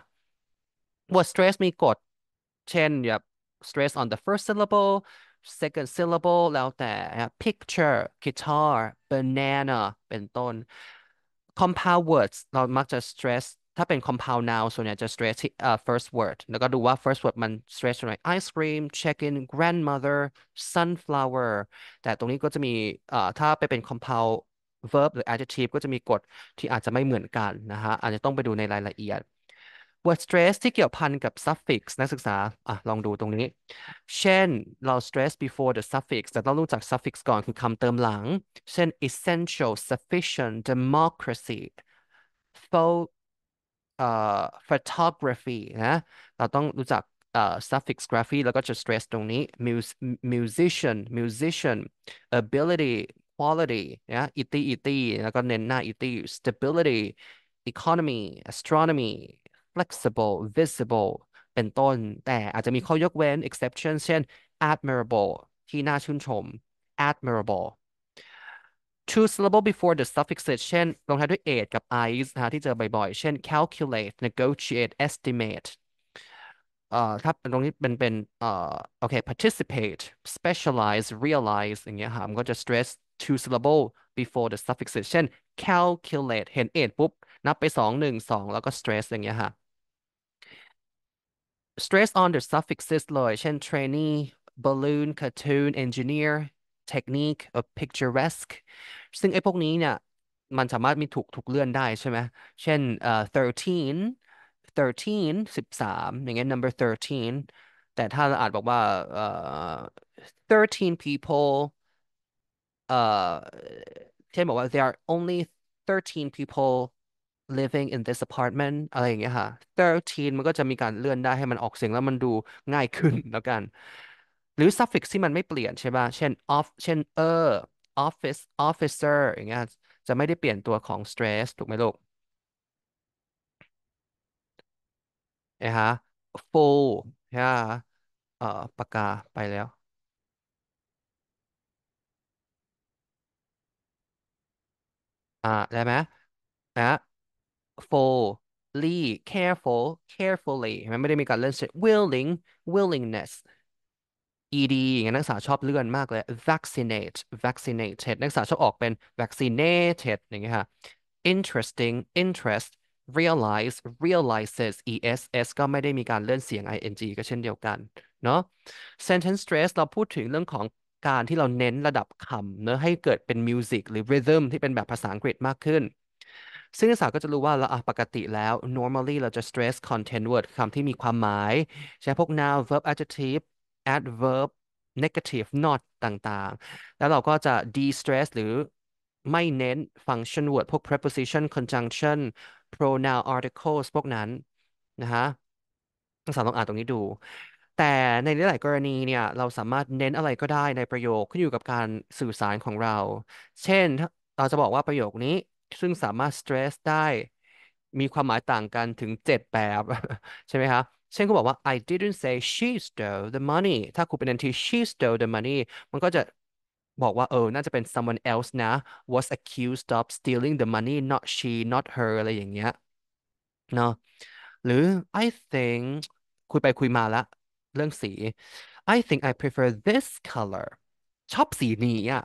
A: บท stress มีกฎ เช่นย่า stress on the first syllable second syllable แล้วแต่ picture guitar banana เป็นต้น compound words เรามักจะ stress ถ้าเป็น compound noun ส่วนใหญ่จะ stress ที่ uh, first word แล้วก็ดูว่า first word มัน stress ตรงไหน ice cream check in grandmother sunflower แต่ตรงนี้ก็จะมี uh, ถ้าไปเป็น compound verb หรือ adjective ก็จะมีกฎที่อาจจะไม่เหมือนกันนะฮะ อาจจะต้องไปดูในรายละเอียด word stress ที่เกี่ยวพันกับ suffix นักศึกษา อ่ะ ลองดูตรงนี้ เช่น เรา stress before the suffix แต่ต้องรู้จัก suffix ก่อนคือคำเติมหลัง เช่น essential sufficient democracy full เอ่อ photography นะเราต้องรู้จัก เอ่อ suffix graphy แล้วก็จะ stress ตรงนี้ mus musician musician ability quality นะอิตีอิตีแล้วก็เน้นหน้าอิตี stability economy astronomy flexible visible เป็นต้นแต่อาจจะมีข้อยกเว้น exception เช่น admirable ที่น่าชื่นชม admirable two syllable before the suffix เช่น ลงท้ายด้วย ate กับ i y e นะที่เจอบ่อยๆ เช่น calculate negotiate estimate เอ่อถ้าตรงนี้เป็น เป็นเอ่อโอเค participate specialize realize อย่างเงี้ยค่ะมันก็จะ stress two syllable before the suffix เช่น calculate เห็น ate ปุ๊บ นับไปสองหนึ่งสองแล้วก็ stress อย่างเงี้ยค่ะ stress on the suffixes like, trainee balloon cartoon engineer technique or picturesque ซึ่งไอ้พวกนี้เนี่ยมันสามารถมีถูกถูกเลื่อนได้ใช่ไหมเช่นเอ่อ13 13 13อย่างเงี้ย number 13แต่ถ้าเราอาจบอกว่า ,13 people เอ่อเช่นบอกว่า there are only 13 people living in this apartment อะไรอย่างเงี้ยค่ะ thirteen มันก็จะมีการเลื่อนได้ให้มันออกเสียงแล้วมันดูง่ายขึ้นแล้วกัน หรือ suffix ที่มันไม่เปลี่ยนใช่ป่ะ เช่น off เช่น er office officer อย่างเงี้ยจะไม่ได้เปลี่ยนตัวของ stress ถูกไหมลูกนะฮะ full นฮะเอ่อปากกา ไปแล้ว อ่าได้ไหมนะ f u l ly careful carefully มันไม่ได้มีการเลื่อน willing willingness ed อย่างนักศึกษาชอบเลื่อนมากเลย vaccinate vaccinated นักศึกษาชอบออกเป็น vaccinated อย่างเงี้ยค่ะ interesting interest realize realizes ess ก็ไม่ได้มีการเลื่อนเสียง ing ก็เช่นเดียวกันเนาะ sentence stress เราพูดถึงเรื่องของการที่เราเน้นระดับคำเนอะให้เกิดเป็นมิวสิกหรือริทึมที่เป็นแบบภาษาอังกฤษมากขึ้นซึ่งนักศึกษาก็จะรู้ว่าเราปกติแล้ว normally เราจะ stress content word คำที่มีความหมาย ใช้พวก noun verb adjective adverb negative not ต่างๆ แล้วเราก็จะ de-stress หรือไม่เน้น function word พวก preposition conjunction pronoun articles พวกนั้น นะฮะนักศึกษาลองอ่านตรงนี้ดู แต่ในหลายๆกรณีเนี่ยเราสามารถเน้นอะไรก็ได้ในประโยคขึ้นอยู่กับการสื่อสารของเรา เช่น เราจะบอกว่าประโยคนี้ซึ่งสามารถ stress ได้ มีความหมายต่างกันถึง7แบบใช่ไหมคะเช่นเขาบอกว่า I didn't say she stole the money ถ้าคุณเป็นนที she stole the money มันก็จะบอกว่าเออน่าจะเป็น someone else นะ was accused of stealing the money not she not her อะไรอย่างเงี้ยเนาะหรือ I think คุยไปคุยมาละเรื่องสี I think I prefer this color ชอบสีนี้อะ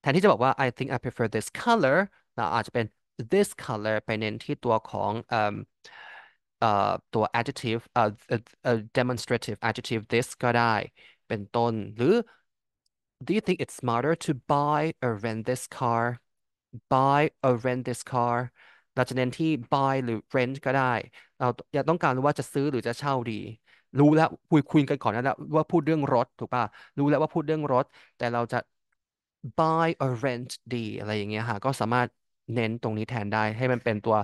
A: แทนที่จะบอกว่า I think I prefer this color เราอาจจะเป็น this color ไปเน้นที่ตัวของเอ่อเอ่อตัว adjective เอ่อเออ demonstrative adjective this ก็ได้ เป็นต้น หรือ do you think it's smarter to buy or rent this car buy or rent this car เราจะเน้นที่ buy หรือ rent ก็ได้ เราอยากต้องการรู้ว่าจะซื้อหรือจะเช่าดี รู้แล้ว คุยคุยกันก่อนแล้วว่าพูดเรื่องรถถูกป่ะ รู้แล้วว่าพูดเรื่องรถ แต่เราจะ buy or rent ดี อะไรอย่างเงี้ยค่ะ ก็สามารถเน้นตรงนี้แทนได้ให้มันเป็นตัว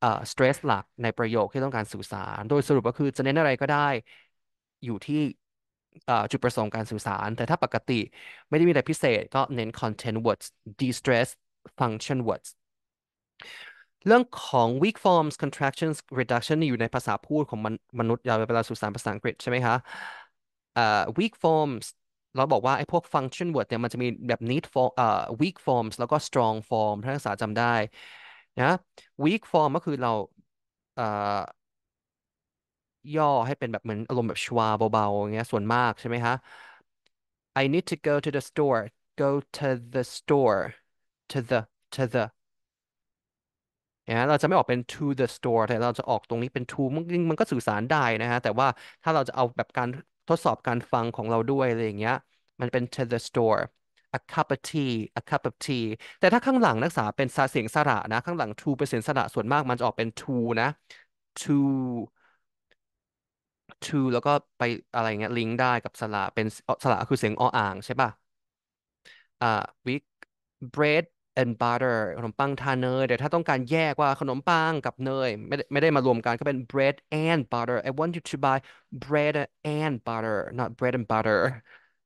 A: เอ่อ stress หลักในประโยคที่ต้องการสื่อสาร โดยสรุปก็คือจะเน้นอะไรก็ได้อยู่ที่จุดประสงค์การสื่อสาร แต่ถ้าปกติไม่ได้มีอะไรพิเศษก็เน้น content words de-stress function words เรื่องของ weak forms contractions reduction อยู่ในภาษาพูดของมนุษย์ยาเวลาสื่อสารภาษาอังกฤษใช่ไหมคะ uh, weak forms เราบอกว่า ไอ้พวก function word เนี่ยมันจะมีแบบ need form เอ่อ weak forms แล้วก็ strong form ถ้านักศึกษาจำได้นะ weak form ก็คือเราเอ่อย่อให้เป็นแบบเหมือนอารมณ์แบบชวาเบาๆอย่างเงี้ยส่วนมากใช่ไหมฮะ I need to go to the store go to the store to the to the นะเราจะไม่ออกเป็น to the store แต่เราจะออกตรงนี้เป็น to มันมันก็สื่อสารได้นะฮะแต่ว่าถ้าเราจะเอาแบบการทดสอบการฟังของเราด้วยอะไรอย่างเงี้ย มันเป็น to the store a cup of tea a cup of tea แต่ถ้าข้างหลังนักศึกษาเป็นสาเสียงสระนะ ข้างหลัง to เป็นเสียงสระส่วนมากมันจะออกเป็น to นะ to to แล้วก็ไปอะไรเงี้ยลิงก์ได้กับ สระเป็น สระคือเสียงออ่างใช่ป่ะอ่า we bread and butter ขนมปังทาเนย แต่ถ้าต้องการแยกว่าขนมปังกับเนยไม่ไม่ได้มารวมกันก็เป็น bread and butter I want you to buy bread and butter not bread and butter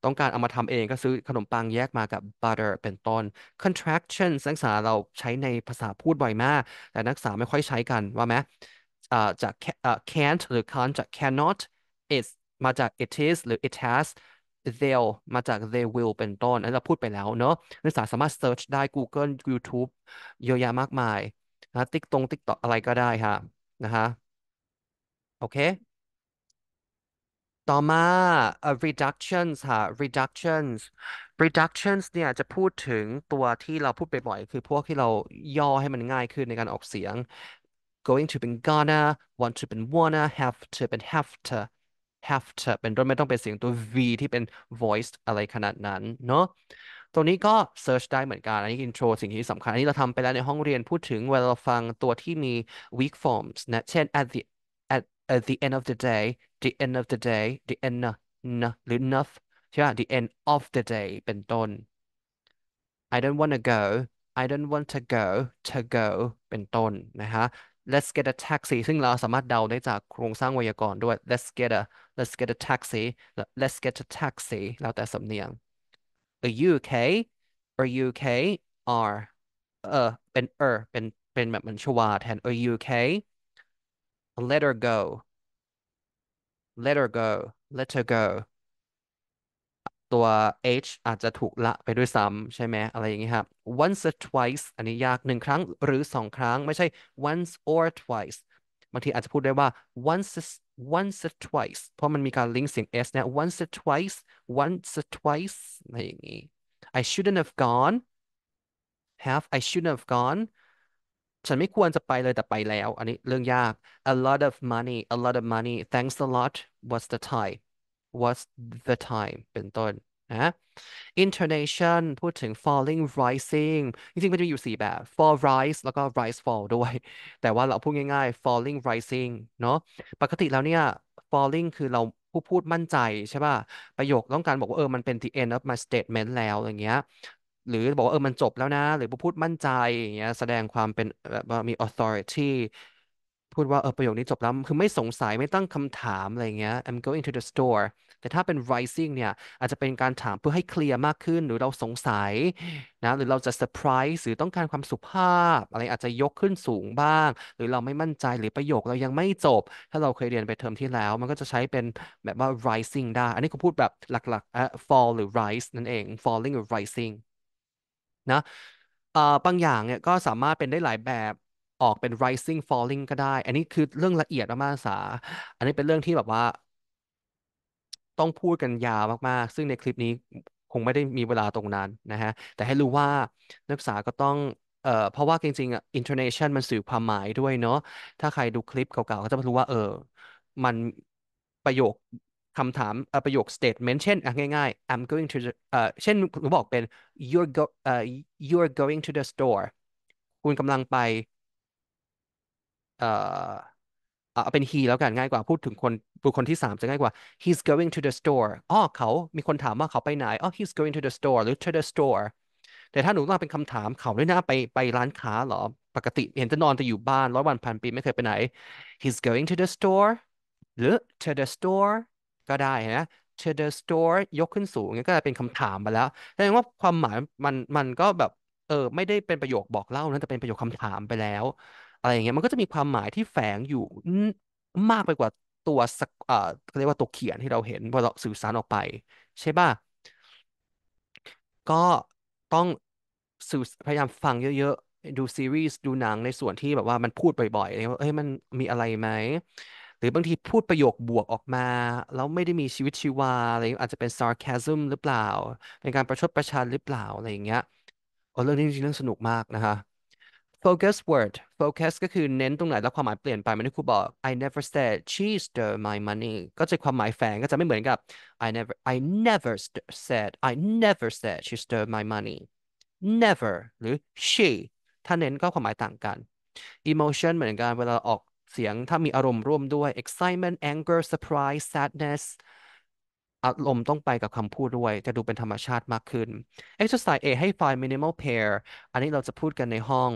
A: ต้องการเอามาทำเองก็ซื้อขนมปังแยกมากับ butter เป็นต้น contraction นักศึกษาเราใช้ในภาษาพูดบ่อยมาก แต่นักศึกษาไม่ค่อยใช้กันว่าไหมจาก can't หรือ can't จาก cannot is มาจาก it is หรือ it has they'll มาจาก they will เป็นต้นอันเราพูดไปแล้ว เนาะนักศึกษาสามารถ search ได้ Google YouTube เยอะแยะมากมายนะติ๊กตรงติ๊กต่ออะไรก็ได้ค่ะนะฮะ โอเค ต่อมา uh, reductions ค่ะ reductions reductions เนี่ยจะพูดถึงตัวที่เราพูดไปบ่อยคือพวกที่เราย่อให้มันง่ายขึ้นในการออกเสียง going to เป็น gonna want to เป็น wanna have to เป็น have to have to เป็นต้นไม่ต้องเป็นเสียงตัว v ที่เป็น voiced อะไรขนาดนั้นเนาะตรงนี้ก็ search ได้เหมือนกัน อันนี้ intro สิ่งที่สำคัญ อันนี้เราทำไปแล้วในห้องเรียนพูดถึงเวลาเราฟังตัวที่มี weak forms นะ เช่น at the at at the end of the day the end of the day the end นหรือ enough ใช่ไหม the end of the day เป็นต้น I don't w a n t to go I don't want to go to go เป็นต้นนะฮะ let's get a taxi ซึ่งเราสามารถเดาได้จากโครงสร้างไวยากรณ์ด้วย let's get a let's get a taxi let's get a taxi แล้วแต่สำเนียง are you okay are you okay are เออเป็น er เป็นเป็นแบบมันชวาแทน are you okay let her go let her go let her go ตัว h อาจจะถูกละไปด้วยซ้ำใช่ไหมอะไรอย่างนี้ครับ once or twice อันนี้ยากหนึ่งครั้งหรือสองครั้งไม่ใช่ once or twice บางทีอาจจะพูดได้ว่า once once or twice เพราะมันมีการลิงก์เสียง s นะ once or twice once or twice อะไรอย่างนี้ I shouldn't have gone have I shouldn't have gone ฉันไม่ควรจะไปเลย แต่ไปแล้ว อันนี้เรื่องยาก a lot of money a lot of money thanks a lot what's the t i e what's the time เป็นต้นนะ intonation พูดถึง falling rising จริงๆมันจะมีอยู่4แบบ fall rise แล้วก็ rise fall ด้วย แต่ว่าเราพูดง่าย ๆ falling rising เนาะปกติแล้วเนี่ย falling คือเราผู้พูดมั่นใจใช่ป่ะ ประโยคต้องการบอกว่าเออ มันเป็น the end of my statement แล้วอย่างเงี้ย หรือบอกว่าเออ มันจบแล้วนะ หรือผู้พูดมั่นใจอย่างเงี้ยแสดงความเป็นแบบมี authority พูดว่าเออประโยคนี้จบแล้ว คือไม่สงสัยไม่ตั้งคำถามอะไรเงี้ย I'm going to the store แต่ถ้าเป็น rising เนี่ยอาจจะเป็นการถามเพื่อให้เคลียร์มากขึ้น หรือเราสงสัยนะหรือเราจะ surprise หรือต้องการความสุภาพ อะไรอาจจะยกขึ้นสูงบ้าง หรือเราไม่มั่นใจหรือประโยคเรายังไม่จบ ถ้าเราเคยเรียนไปเทอมที่แล้ว มันก็จะใช้เป็นแบบว่า rising ได้ อันนี้ก็พูดแบบหลักๆอ่ะ fall หรือ rise นั่นเอง falling หรือ rising นะบางอย่างเนี่ยก็สามารถเป็นได้หลายแบบออกเป็น rising falling ก็ได้ อันนี้คือเรื่องละเอียดมากๆสาอันนี้เป็นเรื่องที่แบบว่า ต้องพูดกันยาวมากๆ ซึ่งในคลิปนี้คงไม่ได้มีเวลาตรงนั้นนะฮะ แต่ให้รู้ว่านักศึกษาก็ต้อง เอ่อ เพราะว่าจริงๆ อ่ะ intonation มันสื่อความหมายด้วยเนาะ ถ้าใครดูคลิปเก่า ๆ ก็จะรู้ว่า เออ มันประโยคคำถาม ประโยค statement เช่นง่าย ๆ I'm going to เอ่อ เช่นูมบอกเป็น you're go เอ่อ you're going to the store คุณกำลังไปเอ่อเอาเป็น he แล้วกันง่ายกว่าพูดถึงคนบุคคลที่สามจะง่ายกว่า he's going to the store อ๋อเขามีคนถามว่าเขาไปไหนอ๋อ he's going to the store หรือ to the store แต่ถ้าหนูต้องเป็นคำถามเขาด้วยนะไปไปร้านค้าเหรอปกติ เห็นจะนอนจะอยู่บ้านร้อยวันพันปีไม่เคยไปไหน he's going to the store หรือ to the store ก็ได้นะ to the store ยกขึ้นสูงีก็จะเป็นคำถามไปแล้วแสดงว่าความหมายมันมันก็แบบเออ ไม่ได้เป็นประโยคบอกเล่านะแต่เป็นประโยคคำถามไปแล้วอะไรอย่างเงี้ยมันก็จะมีความหมายที่แฝงอยู่มากไปกว่าตัวสักเอ่อเรียกว่าตัวเขียนที่เราเห็นพอเราสื่อสารออกไปใช่ป่ะ ก็ต้องสื่อพยายามฟังเยอะๆ ดูซีรีส์ดูหนังในส่วนที่แบบว่ามันพูดบ่อยๆเะไว่าเอ้ยมันมีอะไรไหม หรือบางทีพูดประโยคบวกออกมา แล้วไม่ได้มีชีวิตชีวาอะไรอาจจะเป็น sarcasm หรือเปล่าเป็นการประชดประชันหรือเปล่า อะไรอย่างเงี้ยเออเรื่องนี้จริงๆเรื่องสนุกมากนะคะ focus word focus ก็คือเน้นตรงไหนแล้วความหมายเปลี่ยนไปมันที่ครูบอก I never s a i d she stole my money ก็จะความหมายแฝงก็จะไม่เหมือนกับ I never I never said I never said she stole my money never หรือ she ถ้าเน้นก็ความหมายต่างกัน emotion เหมือนกันเวลาออกเสียง ถ้ามีอารมณ์ร่วมด้วย excitement anger surprise sadness อารมณ์ต้องไปกับคำพูดด้วย จะดูเป็นธรรมชาติมากขึ้น exercise A ให้ find minimal pair อันนี้เราจะพูดกันในห้อง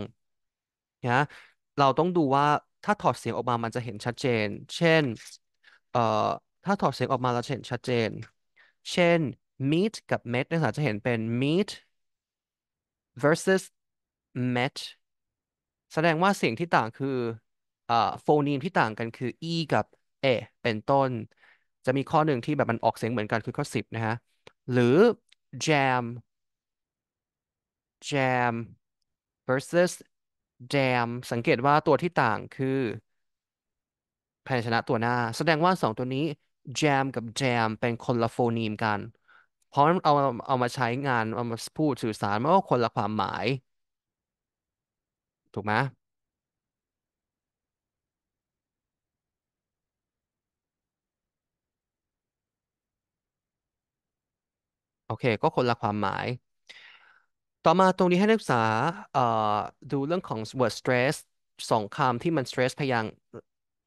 A: นะ เราต้องดูว่าถ้าถอดเสียงออกมามันจะเห็นชัดเจน เช่นเอ่อถ้าถอดเสียงออกมาเราจะเห็นชัดเจน เช่น meat กับ met นนครษาจะเห็นเป็น meat versus met แสดงว่าเสียงที่ต่างคืออ่าโฟนีมที่ต่างกันคือ e กับ a เป็นต้น จะมีข้อหนึ่งที่แบบมันออกเสียงเหมือนกันคือข้อสิบนะฮะ หรือ jam jam versus แจม สังเกตว่าตัวที่ต่างคือพนัชนะตัวหน้า แสดงว่าสองตัวนี้ แจม กับแจม เป็นคนละโฟนีมกันเพราะเอาเอามาใช้งาน เอามาพูดสื่อสารมันก็คนละความหมาย ถูกไหมโอเคก็คนละความหมายต่อมาตรงนี้ให้นักศึกษาเอ่อดูเรื่องของ word stress สองคำที่มัน stress พยางค์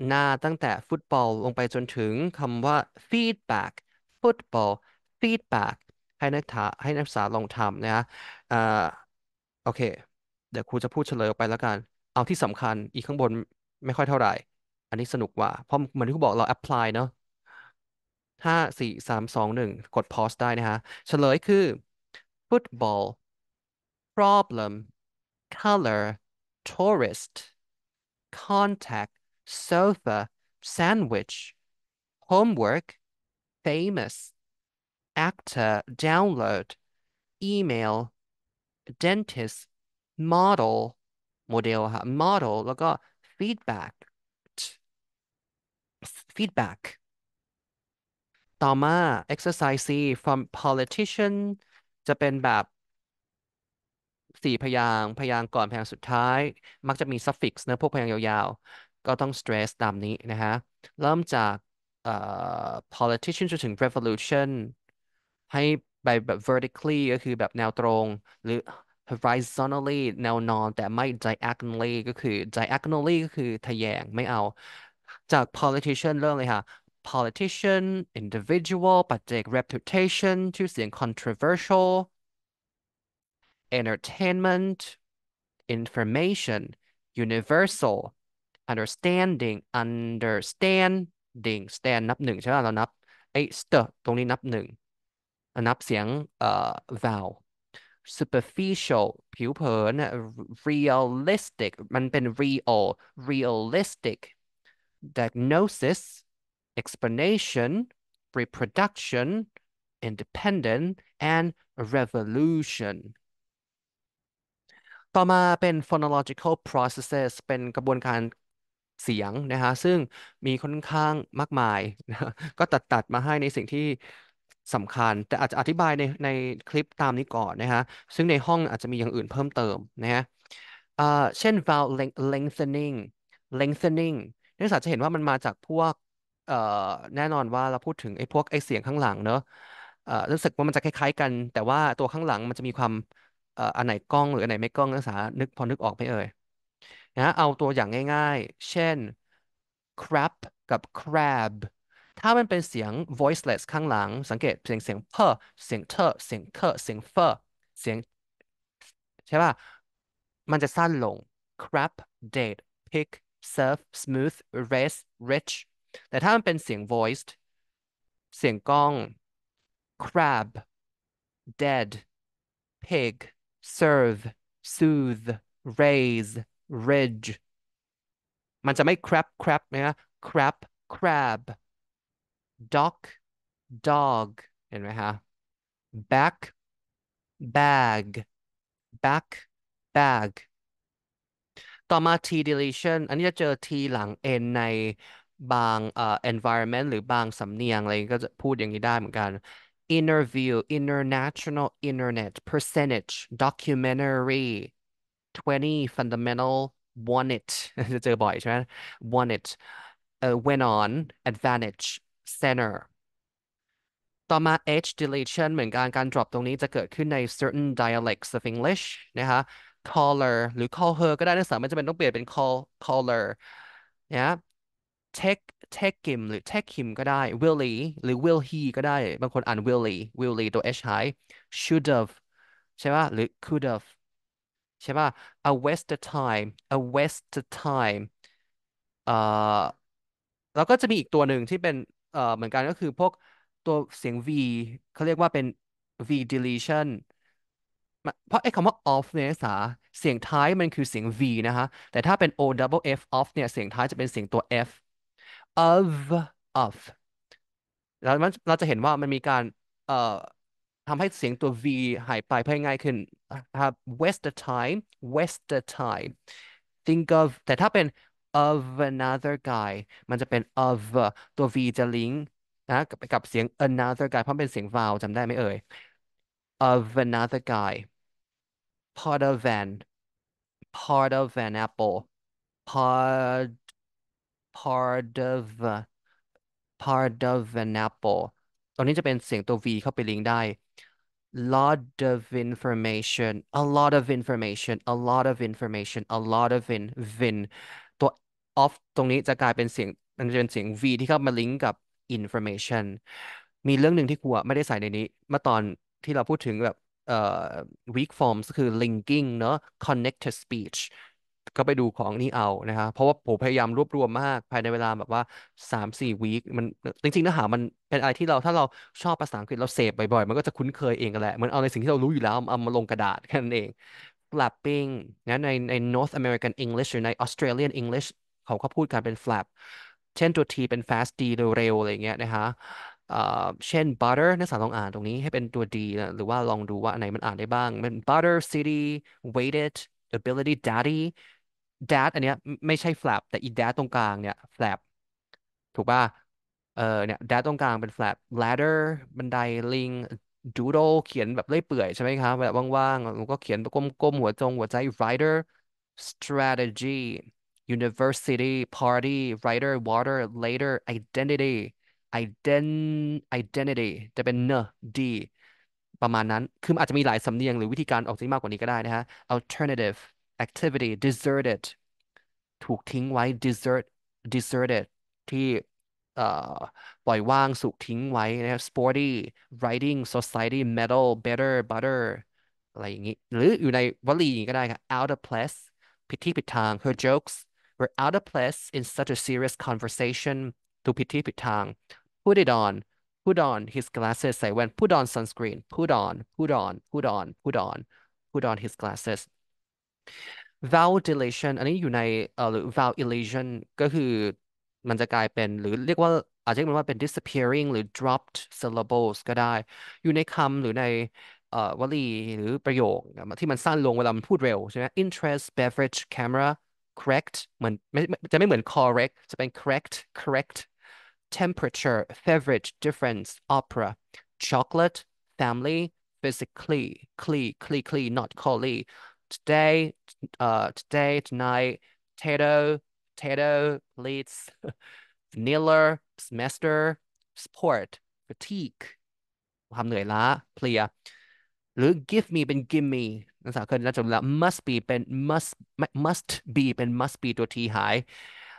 A: หน้าตั้งแต่ฟุตบอลลงไปจนถึงคำว่า feedback ฟุตบอล feedback ให้นักศึกษาให้นักศึกษาลองทำนะฮะอ่โอเค เดี๋ยวครูจะพูดเฉลยออกไปแล้วกัน เอาที่สำคัญอีกข้างบนไม่ค่อยเท่าไหร่ อันนี้สนุกกว่า เพราะเหมือนที่ครูบอกเรา apply เนาะห้าสี่สามสองหนึ่งกด pause ได้นะฮะเฉลยคือ football problem, color, tourist, contact, sofa, sandwich, homework, famous, actor, download, email, dentist, model, model model แล้วก็ uh, feedback feedback ต่อมา exercise C from politician จะเป็นแบบสี่พยางพยางก่อนพยางสุดท้าย มักจะมี suffix นะพวกพยางยาวๆก็ต้อง stress ตามนี้นะฮะเริ่มจาก politician จนถึง revolution ให้ไปแบบ vertically ก็คือแบบแนวตรงหรือ horizontally แนวนอนแต่ไม่ diagonally ก็คือ diagonally ก็คือทะแยงไม่เอา จาก politician เริ่มเลยค่ะ politician individual ปัจเจก reputation ชื่อเสียง controversial entertainment, information, universal, understanding, understanding stand นับหนึ่งใช่ป่ะเรานับไอ้ st ตรงนี้นับหนึ่งนับเสียงเอ่อ vowel superficial ผิวเผิน realistic มันเป็น real realistic diagnosis explanation reproduction independent and revolution ต่อมาเป็น phonological processes เป็นกระบวนการเสียงนะฮะ ซึ่งมีค่อนข้างมากมายนะก็ตัดตัดมาให้ในสิ่งที่สำคัญ แต่อาจจะอธิบายในในคลิปตามนี้ก่อนนะฮะ ซึ่งในห้องอาจจะมีอย่างอื่นเพิ่มเติมนะฮะ เช่น vowel lengthening lengthening นักศึกษาจะเห็นว่ามันมาจากพวก แน่นอนว่าเราพูดถึงไอ้พวกไอ้เสียงข้างหลังเนอะ รู้สึกว่ามันจะคล้าย ๆ กัน แต่ว่าตัวข้างหลังมันจะมีความอันไหนกล้องหรืออันไหนไม่กล้องนักศึกษานึกพอนึกออกไหมเอ่ยนะเอาตัวอย่างง่ายๆ เช่น crap กับ crab ถ้ามันเป็นเสียง voiceless ข้างหลัง สังเกตเสียงเสียงเพอเสียงเทอเสียงเทอเสียงเฟอเสียงใช่ป่ะมันจะสั้นลง crap date pick surf smooth race rich แต่ถ้ามันเป็นเสียง voiced เสียงกล้อง crab dead pig serve, soothe, raise, ridge มันจะไม่ crap crap นะ crap crab dock dog เห็นไหมฮะ back bag back bag ต่อมา t deletion อันนี้จะเจอ t หลัง n ในบาง uh environment หรือบางสำเนียงอะไรก็จะพูดอย่างนี้ได้เหมือนกัน interview, international internet, percentage, documentary, twenty fundamental won it เจอบ่อยใช่ไหม won it uh, went on advantage center ต่อมา h deletion เหมือนกันการ drop ตรงนี้จะเกิดขึ้นใน certain dialects of English นะคะ caller หรือ call her ก็ได้นักศึกษาไม่จำเป็นต้องเปลี่ยนเป็น call caller นะ take t a k ก h i หรือเท็ค h ิมก็ได้ will he หรือ will he ก็ได้บางคนอ่าน will he will he ตัว h หาย should have ใช่ป่ะหรือ could have ใช่ป่ะ a waste of time a waste of time เอ่อแล้วก็จะมีอีกตัวหนึ่งที่เป็นเอ่อเหมือนกันก็คือพวกตัวเสียง v เขาเรียกว่าเป็น v deletion เพราะไอ้คำว่า off เนี่ยสาเสียงท้ายมันคือเสียง v นะฮะแต่ถ้าเป็น o double f off เนี่ยเสียงท้ายจะเป็นเสียงตัว f of of แล้วมันเราจะเห็นว่ามันมีการเอ่อทำให้เสียงตัว v หายไปเพื่อง่ายขึ้นครับ waste the time waste the time think of แต่ถ้าเป็น of another guy มันจะเป็น of ตัว v จะลิงนะไปกับเสียง another guy เพราะเป็นเสียง vowel จำได้ไหมเอ่ย of another guy part of an part of an apple part part of part of an apple ตอนนี้จะเป็นเสียงตัว v เข้าไปลิงก์ได้ lot of information a lot of information a lot of information a lot of in vin ตัว o f ตรงนี้จะกลายเป็นเสียงมันจะเป็นเสียง v ที่เข้ามาลิงก์กับ information มีเรื่องหนึ่งที่ครูไม่ได้ใส่ในนี้เมื่อตอนที่เราพูดถึงแบบ uh weak forms คือ linking เนอะ connected speech ก็ไปดูของนี่เอานะครับเพราะว่าผมพยายามรวบรวมมาก ภายในเวลาแบบว่าสามสี่วีคมันจริงๆเนื้อหามันเป็นอะไรที่เราถ้าเราชอบภาษาอังกฤษเราเสพบ่อยๆมันก็จะคุ้นเคยเองกันแหละมันเอาในสิ่งที่เรารู้อยู่แล้วเอามาลงกระดาษแค่นั้นเอง flapping นะในใน North American English หรือใน Australian English เขาก็พูดกันเป็น flap เช่นตัว t เป็น fast d เร็วๆอะไรอย่างเงี้ยนะฮะเช่น butter นักศึกษาลองอ่านตรงนี้ให้เป็นตัว d นะหรือว่าลองดูว่าอันไหนมันอ่านได้บ้าง มัน butter city weighted ability daddy d a ดอันเนี้ยไม่ใช่ f l a ปแต่อี d a ดตรงกลางเนี่ย f l a ปถูกป่ะ เออเนี่ย d a ดตรงกลางเป็น flap ladder บันไดลิง doodle เขียนแบบเลื่อยเปื่อยใช่ไหมครับแบบว่างๆมันก็เขียนกลมๆ หัวจงหัวใจ writer strategy university party writer water later identity ident identity จะเป็นเน d ประมาณนั้น คืออาจจะมีหลายสำเนียงหรือวิธีการออกเสียงมากกว่านี้ก็ได้นะฮะ alternative activity deserted ถูกทิ้งไว้ desert deserted ที่ปล่อยว่างสุกทิ้งไว้นะครับ sporty writing society metal better butter อะไรอย่างนี้ หรืออยู่ในวลีก็ได้ครับ out of place ผิดที่ผิดทาง her jokes were out of place in such a serious conversation ถูกผิดที่ผิดทาง put it on put on his glasses ใส่แว่น put on sunscreen put on put on put on put on put on his glasses vow d e l a t i o n อันนี้อยู่ในเอ่อหรือ vow elision ก็คือ มันจะกลายเป็นหรือเรียกว่าอาจจะเรียกมันว่าเป็น disappearing หรือ dropped syllables ก็ได้ อยู่ในคำหรือในเอ่อวลีหรือประโยคที่มันสั้นลงเวลามันพูดเร็วใช่ไหม interest beverage camera correct เหมือนไม่จะไม่เหมือน correct จะเป็น correct correct temperature beverage difference opera chocolate family physically clee clee clee not collie today, uh, today, tonight, potato, potato, plates, vanilla, semester, sport, fatigue, ความเหนื่อยล้า Plea. หรือ give me เป็น give me นักศึกษาเคยได้จบแล้ว must be เป็น must must be เป็น must be ตัวทีหาย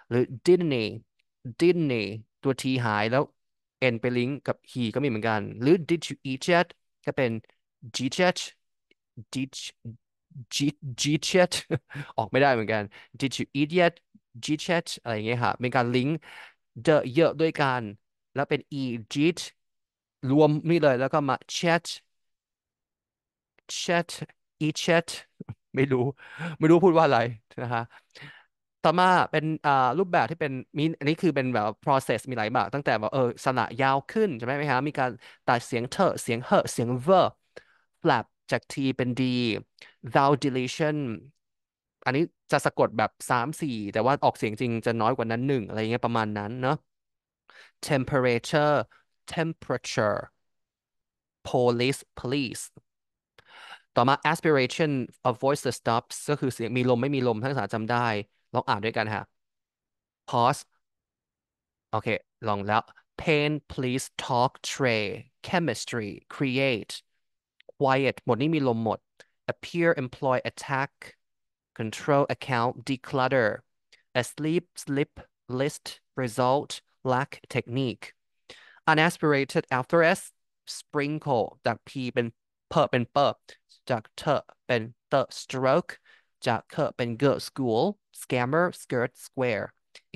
A: หรือ didn't he didn't he ตัวทีหาย แล้ว And ไปลิงก์กับ he ก็มีเหมือนกัน หรือ did you eat yet ก็เป็น did yet did G Chat ออกไม่ได้เหมือนกัน Did you eat yet G Chat อะไรอย่างเงี้ยค่ะเป็นการลิงก์เยอะด้วยกันแล้วเป็น E G รวมนี่เลยแล้วก็มา Chat Chat E Chat ไม่รู้ไม่รู้พูดว่าอะไรนะคะต่อมาเป็นอ่ารูปแบบที่เป็นมีอันนี้คือเป็นแบบ process มีหลายแบบตั้งแต่แบบเออสระยาวขึ้นใช่ไหมไหมฮะมีการตัดเสียงเธอเสียงเฮอเสียงเวอร์ flap จาก T เป็น D thou deletion อันนี้จะสะกดแบบสามสี่แต่ว่าออกเสียงจริงจะน้อยกว่านั้นหนึ่งอะไรเงี้ยประมาณนั้นเนาะ temperature temperature police police ต่อมา aspiration of voiceless stops ก็คือเสียงมีลมไม่มีลม ทั้งสามจำได้ลองอ่านด้วยกันฮะ pause โอเค ลองแล้ว pain please talk tray chemistry create quiet หมดนี้มีลมหมด appear employ attack control account declutter asleep slip list result lack technique unaspirated after s sprinkle จาก p เป็น p เป็น p จาก t เป็น t stroke จาก k เป็น g school scammer skirt square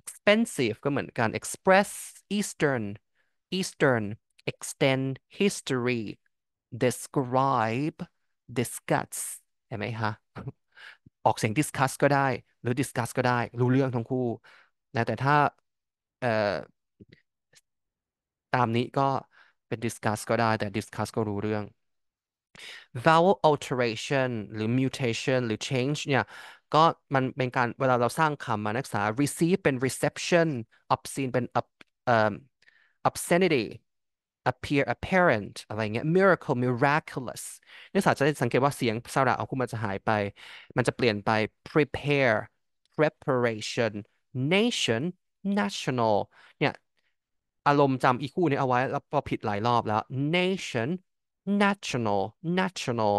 A: expensive ก็เหมือนกัน express eastern eastern extend history describe discuss เห็นไหมฮะออกเสียง discuss ก็ได้ หรือ discuss ก็ได้ รู้เรื่องทั้งคู่นะแต่ถ้าตามนี้ก็เป็น discuss ก็ได้ แต่ discuss ก็รู้เรื่อง vowel alteration หรือ mutation หรือ change เนี่ย ก็มันเป็นการเวลาเราสร้างคำมา นักษา receive เป็น reception obscene เป็น up, u obscenity appear apparent อะไรเงี้ย miracle miraculous นักศึกษาจะได้สังเกตว่าเสียงสระของคุณมันจะหายไป มันจะเปลี่ยนไป prepare preparation nation national เนี่ยอารมณ์จำอีกคู่นี้เอาไว้แล้วพอผิดหลายรอบแล้ว nation national national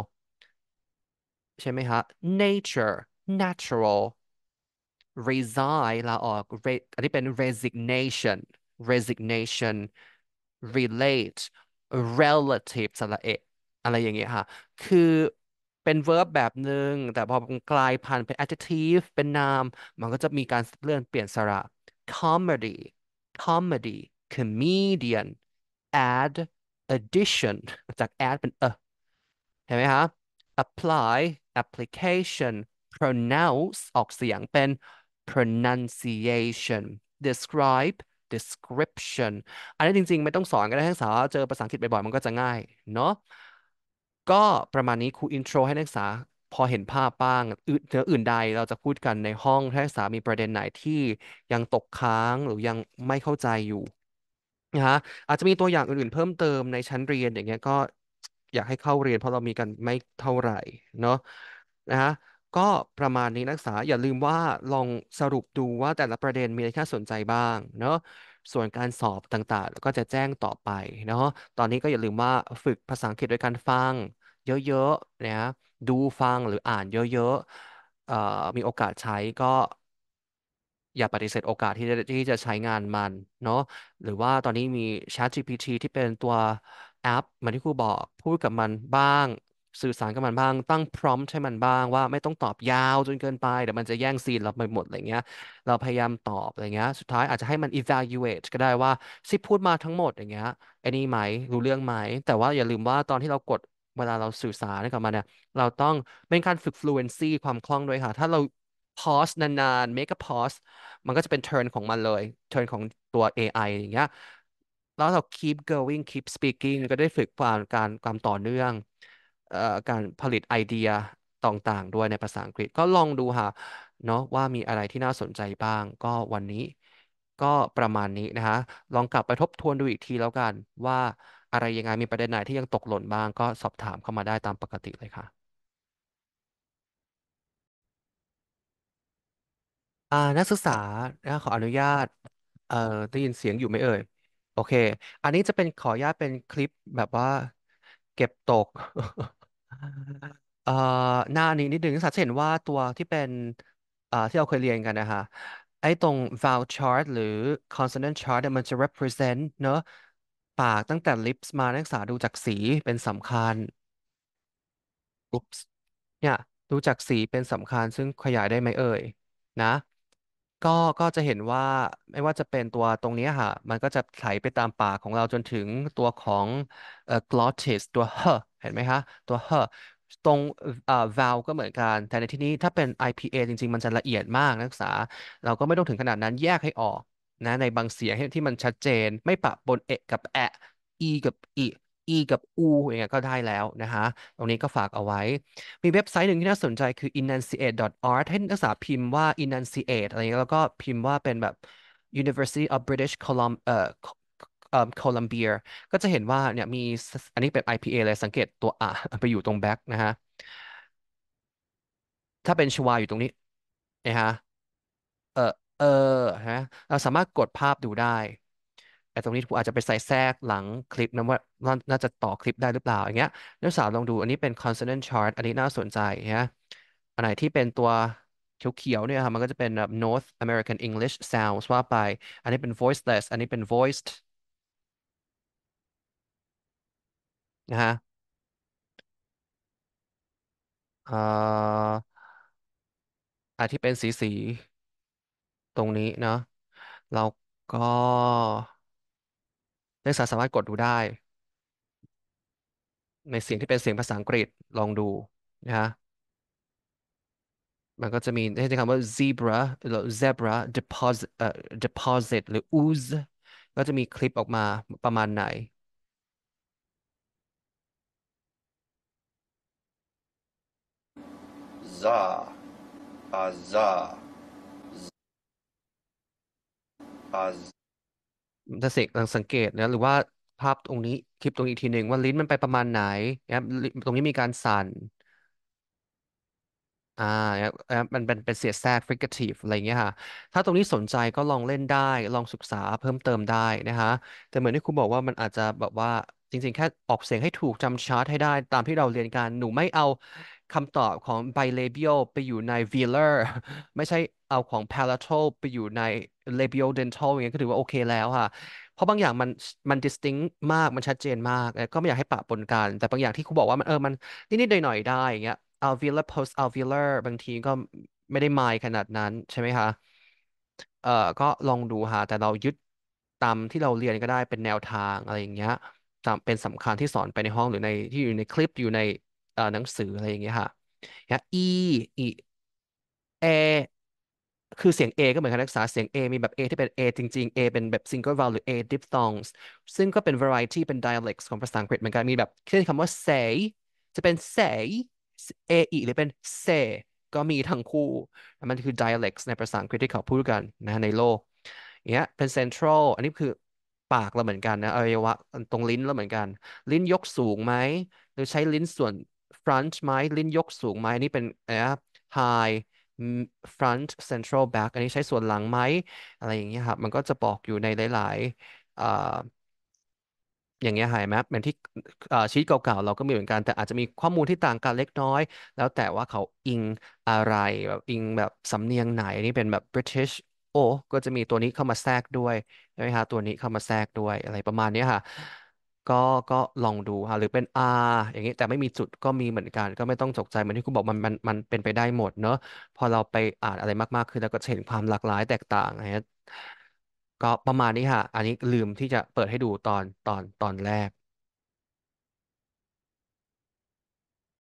A: ใช่ไหมฮะ nature natural resign ลาออกอันนี้เป็น resignation resignation relate relative สระเอะอะไรอย่างเงี้ยค่ะ คือเป็น verb แบบหนึ่งแต่พอกลายพันธุ์เป็น adjective เป็นนาม มันก็จะมีการเลื่อนเปลี่ยนสระ comedy comedy comedian add addition จาก add เป็น a เห็นไหมคะ apply application pronounce ออกเสียงเป็น pronunciation describe description อันนี้จริง ๆไม่ต้องสอนก็ได้นักศึกษาเจอภาษาอังกฤษบ่อยๆมันก็จะง่ายเนาะ ก็ประมาณนี้ครูอินโทรให้นักศึกษาพอเห็นภาพบ้างอื่นเนื้ออื่นใดเราจะพูดกันในห้องถ้านักศึกษามีประเด็นไหนที่ยังตกค้างหรือยังไม่เข้าใจอยู่นะฮะอาจจะมีตัวอย่างอื่นๆเพิ่มเติมในชั้นเรียนอย่างเงี้ยก็อยากให้เข้าเรียนเพราะเรามีกันไม่เท่าไหร่เนาะนะฮะก็ประมาณนี้นักศึกษาอย่าลืมว่าลองสรุปดูว่าแต่ละประเด็นมีอะไรที่น่าสนใจบ้างเนาะส่วนการสอบต่างๆก็จะแจ้งต่อไปเนาะตอนนี้ก็อย่าลืมว่าฝึกภาษาอังกฤษด้วยการฟัง เยอะๆนะดูฟังหรืออ่านเยอะๆเอ่อมีโอกาสใช้ก็อย่าปฏิเสธโอกาสที่จะที่จะใช้งานมันเนาะหรือว่าตอนนี้มี ChatGPT ที่เป็นตัวแอปเหมือนที่ครูบอกพูดกับมันบ้างสื่อสารกับมันบ้าง ตั้งพร้อมให้มันบ้างว่าไม่ต้องตอบยาวจนเกินไป เดี๋ยวมันจะแย่งซีนเราไปหมดอะไรเงี้ย เราพยายามตอบอะไรเงี้ยสุดท้ายอาจจะให้มัน evaluate ก็ได้ว่าที่พูดมาทั้งหมดอย่างเงี้ยไอ้นี่ไหมรู้เรื่องไหม แต่ว่าอย่าลืมว่าตอนที่เรากดเวลาเราสื่อสารกับมันเนี่ยเราต้องเป็นการฝึก fluency ความคล่องด้วยค่ะ ถ้าเรา pause นานๆ make a pause มันก็จะเป็น turn ของมันเลย turn ของตัว AI อย่างเงี้ยแล้วเรา keep going keep speaking ก็ได้ฝึกความการความต่อเนื่องการผลิตไอเดียต่างๆ ด้วยในภาษาอังกฤษก็ลองดูค่ะเนาะว่ามีอะไรที่น่าสนใจบ้างก็วันนี้ก็ประมาณนี้นะคะลองกลับไปทบทวนดูอีกทีแล้วกัน ว่าอะไรยังไงมีประเด็นไหนที่ยังตกหล่นบ้าง ก็สอบถามเข้ามาได้ตามปกติเลยค่ะ อ่านักศึกษานะขออนุญาตเอ่อได้ยินเสียงอยู่ไหมเอ่ย โอเค อันนี้จะเป็นขออนุญาตเป็นคลิปแบบว่า เก็บตกเอ่อหน้านี้นิดนึงสัตว์เห็นว่าตัวที่เป็นอ่าที่เราเคยเรียนกันนะคะไอ้ตรง vowel chart หรือ consonant chart เนี่ยมันจะ represent เนอะปากตั้งแต่ lips มานักศึกษาดูจากสีเป็นสำคัญ Oops เนี่ยดูจากสีเป็นสำคัญ ซึ่งขยายได้ไหมเอ่ยนะ ก็ก็จะเห็นว่าไม่ว่าจะเป็นตัวตรงนี้ค่ะมันก็จะไหลไปตามปากของเราจนถึงตัวของ glottis ตัว h เห็นไหมคะตัว her ตรงอ่า vowel ก็เหมือนกัน แต่ในที่นี้ถ้าเป็น IPA จริงๆ มันจะละเอียดมากนักศึกษาเราก็ไม่ต้องถึงขนาดนั้นแยกให้ออกนะในบางเสียงที่มันชัดเจนไม่ปะปนเอะกับแอะอีกับอีอีกับอูอย่างเงี้ยก็ได้แล้วนะคะตรงนี้ก็ฝากเอาไว้มีเว็บไซต์หนึ่งที่น่าสนใจคือ enunciate.art ให้นักศึกษาพิมพ์ว่า enunciate อะไรเงี้ยแล้วก็พิมพ์ว่าเป็นแบบ University of British Columbia เอ่อเอ่อโคลัมเบียก็จะเห็นว่าเนี่ยมีอันนี้เป็น IPA เลยสังเกตตัวอ่ะไปอยู่ตรงแบ็กนะฮะถ้าเป็นชวาอยู่ตรงนี้นะฮะเออเออฮะเราสามารถกดภาพดูได้แต่ตรงนี้ผมอาจจะไปใส่แทรกหลังคลิปนะว่าน่าจะต่อคลิป ได้หรือเปล่า อย่างเงี้ยนักศึกษาลองดูอันนี้เป็น consonant chart อันนี้น่าสนใจนะอันไหนที่เป็นตัวเขียวๆเนี่ยครับมันก็จะเป็น North American English sounds ว่าไป อันนี้เป็น voiceless อันนี้เป็น voiced นะฮะ อ่อาที่เป็นสีสี ตรงนี้ เนาะแล้วก็นักศึกษาสามารถกดดูได้ ในเสียงที่เป็นเสียงภาษาอังกฤษลองดู นะฮะ มันก็จะมีให้ใช้คำว่า zebra หรือ zebra deposit เอ่อ deposit หรือ ooze ก็จะมีคลิปออกมาประมาณไหน za aza az จเสกลองสังเกตนะหรือว่าภาพตรงนี้คลิปตรงอีกทีหนึ่งว่าลิ้นมันไปประมาณไหนนะตรงนี้มีการสั่นอ่านมันเป็นเป็นเสียดแทรก fricative อะไรอย่างเงี้ยค่ะ ถ้าตรงนี้สนใจก็ลองเล่นได้ลองศึกษาเพิ่มเติมได้นะคะ แต่เหมือนที่ครูบอกว่ามันอาจจะแบบว่าจริงๆแค่ออกเสียงให้ถูกจำชาร์ตให้ได้ตามที่เราเรียนกันหนูไม่เอาคำตอบของ bilabial ไปอยู่ใน velar ไม่ใช่เอาของ palatal ไปอยู่ใน labial dental อย่างเงี้ยก็ถือว่าโอเคแล้วค่ะ เพราะบางอย่างมันมัน distinct มากมันชัดเจนมาก ก็ไม่อยากให้ปะปนกัน แต่บางอย่างที่ครูบอกว่ามันเออมันนิดๆหน่อยๆได้อย่างเงี้ย alveolar post alveolar บางทีก็ไม่ได้ไมลขนาดนั้นใช่ไหมคะเออก็ลองดูค่ะ แต่เรายึดตามที่เราเรียนก็ได้เป็นแนวทางอะไรอย่างเงี้ยเป็นสำคัญที่สอนไปในห้องหรือในที่อยู่ในคลิปอยู่ในหนังสืออะไรอย่างเงี้ยค่ะีอีเอคือเสียง A ก็เหมือนการนักษาเสียง A มีแบบ A ที่เป็น A จริงๆ A เป็นแบบ single vowel หรือ A diphthongs ซึ่งก็เป็น variety เป็น dialects ของภาษาอังกฤษเหมือนกันมีแบบเช่นคำว่า say จะเป็น say A อีหรือเป็น say ก็มีทั้งคู่ มันคือ dialects ในภาษาอังกฤษที่เขาพูดกันนะในโลกเนี้ยเป็น central อันนี้คือปากเราเหมือนกันนะอวัยวะตรงลิ้นเราเหมือนกัน ลิ้นยกสูงไหมหรือใช้ลิ้นส่วน front ไหมลิ้นยกสูงไหมนนี้เป็นนะ high front central back อันนี้ใช้ส่วนหลังไหมอะไรอย่างเงี้ยครับมันก็จะบอกอยู่ในหลายๆ อย่างเงี้ยหายไหมเหมือนที่ชีตเก่าๆ เราก็มีเหมือนกัน แต่อาจจะมีข้อมูลที่ต่างกันเล็กน้อย แล้วแต่ว่าเขาอิงอะไรแบบอิงแบบสำเนียงไหน อันนี้เป็นแบบ British โอ้ก็จะมีตัวนี้เข้ามาแทรกด้วยใช่ไหมฮะตัวนี้เข้ามาแทรกด้วยอะไรประมาณนี้ค่ะก็ก็ลองดูค่ะหรือเป็น R อย่างนี้แต่ไม่มีจุดก็มีเหมือนกัน ก็ไม่ต้องตกใจเหมือนที่คุณบอกมันมันมันเป็นไปได้หมดเนอะพอเราไปอ่านอะไรมากๆขึ้นเราก็จะเห็นความหลากหลายแตกต่างนะฮะก็ประมาณนี้ค่ะ อันนี้ลืมที่จะเปิดให้ดูตอนตอนตอนแรก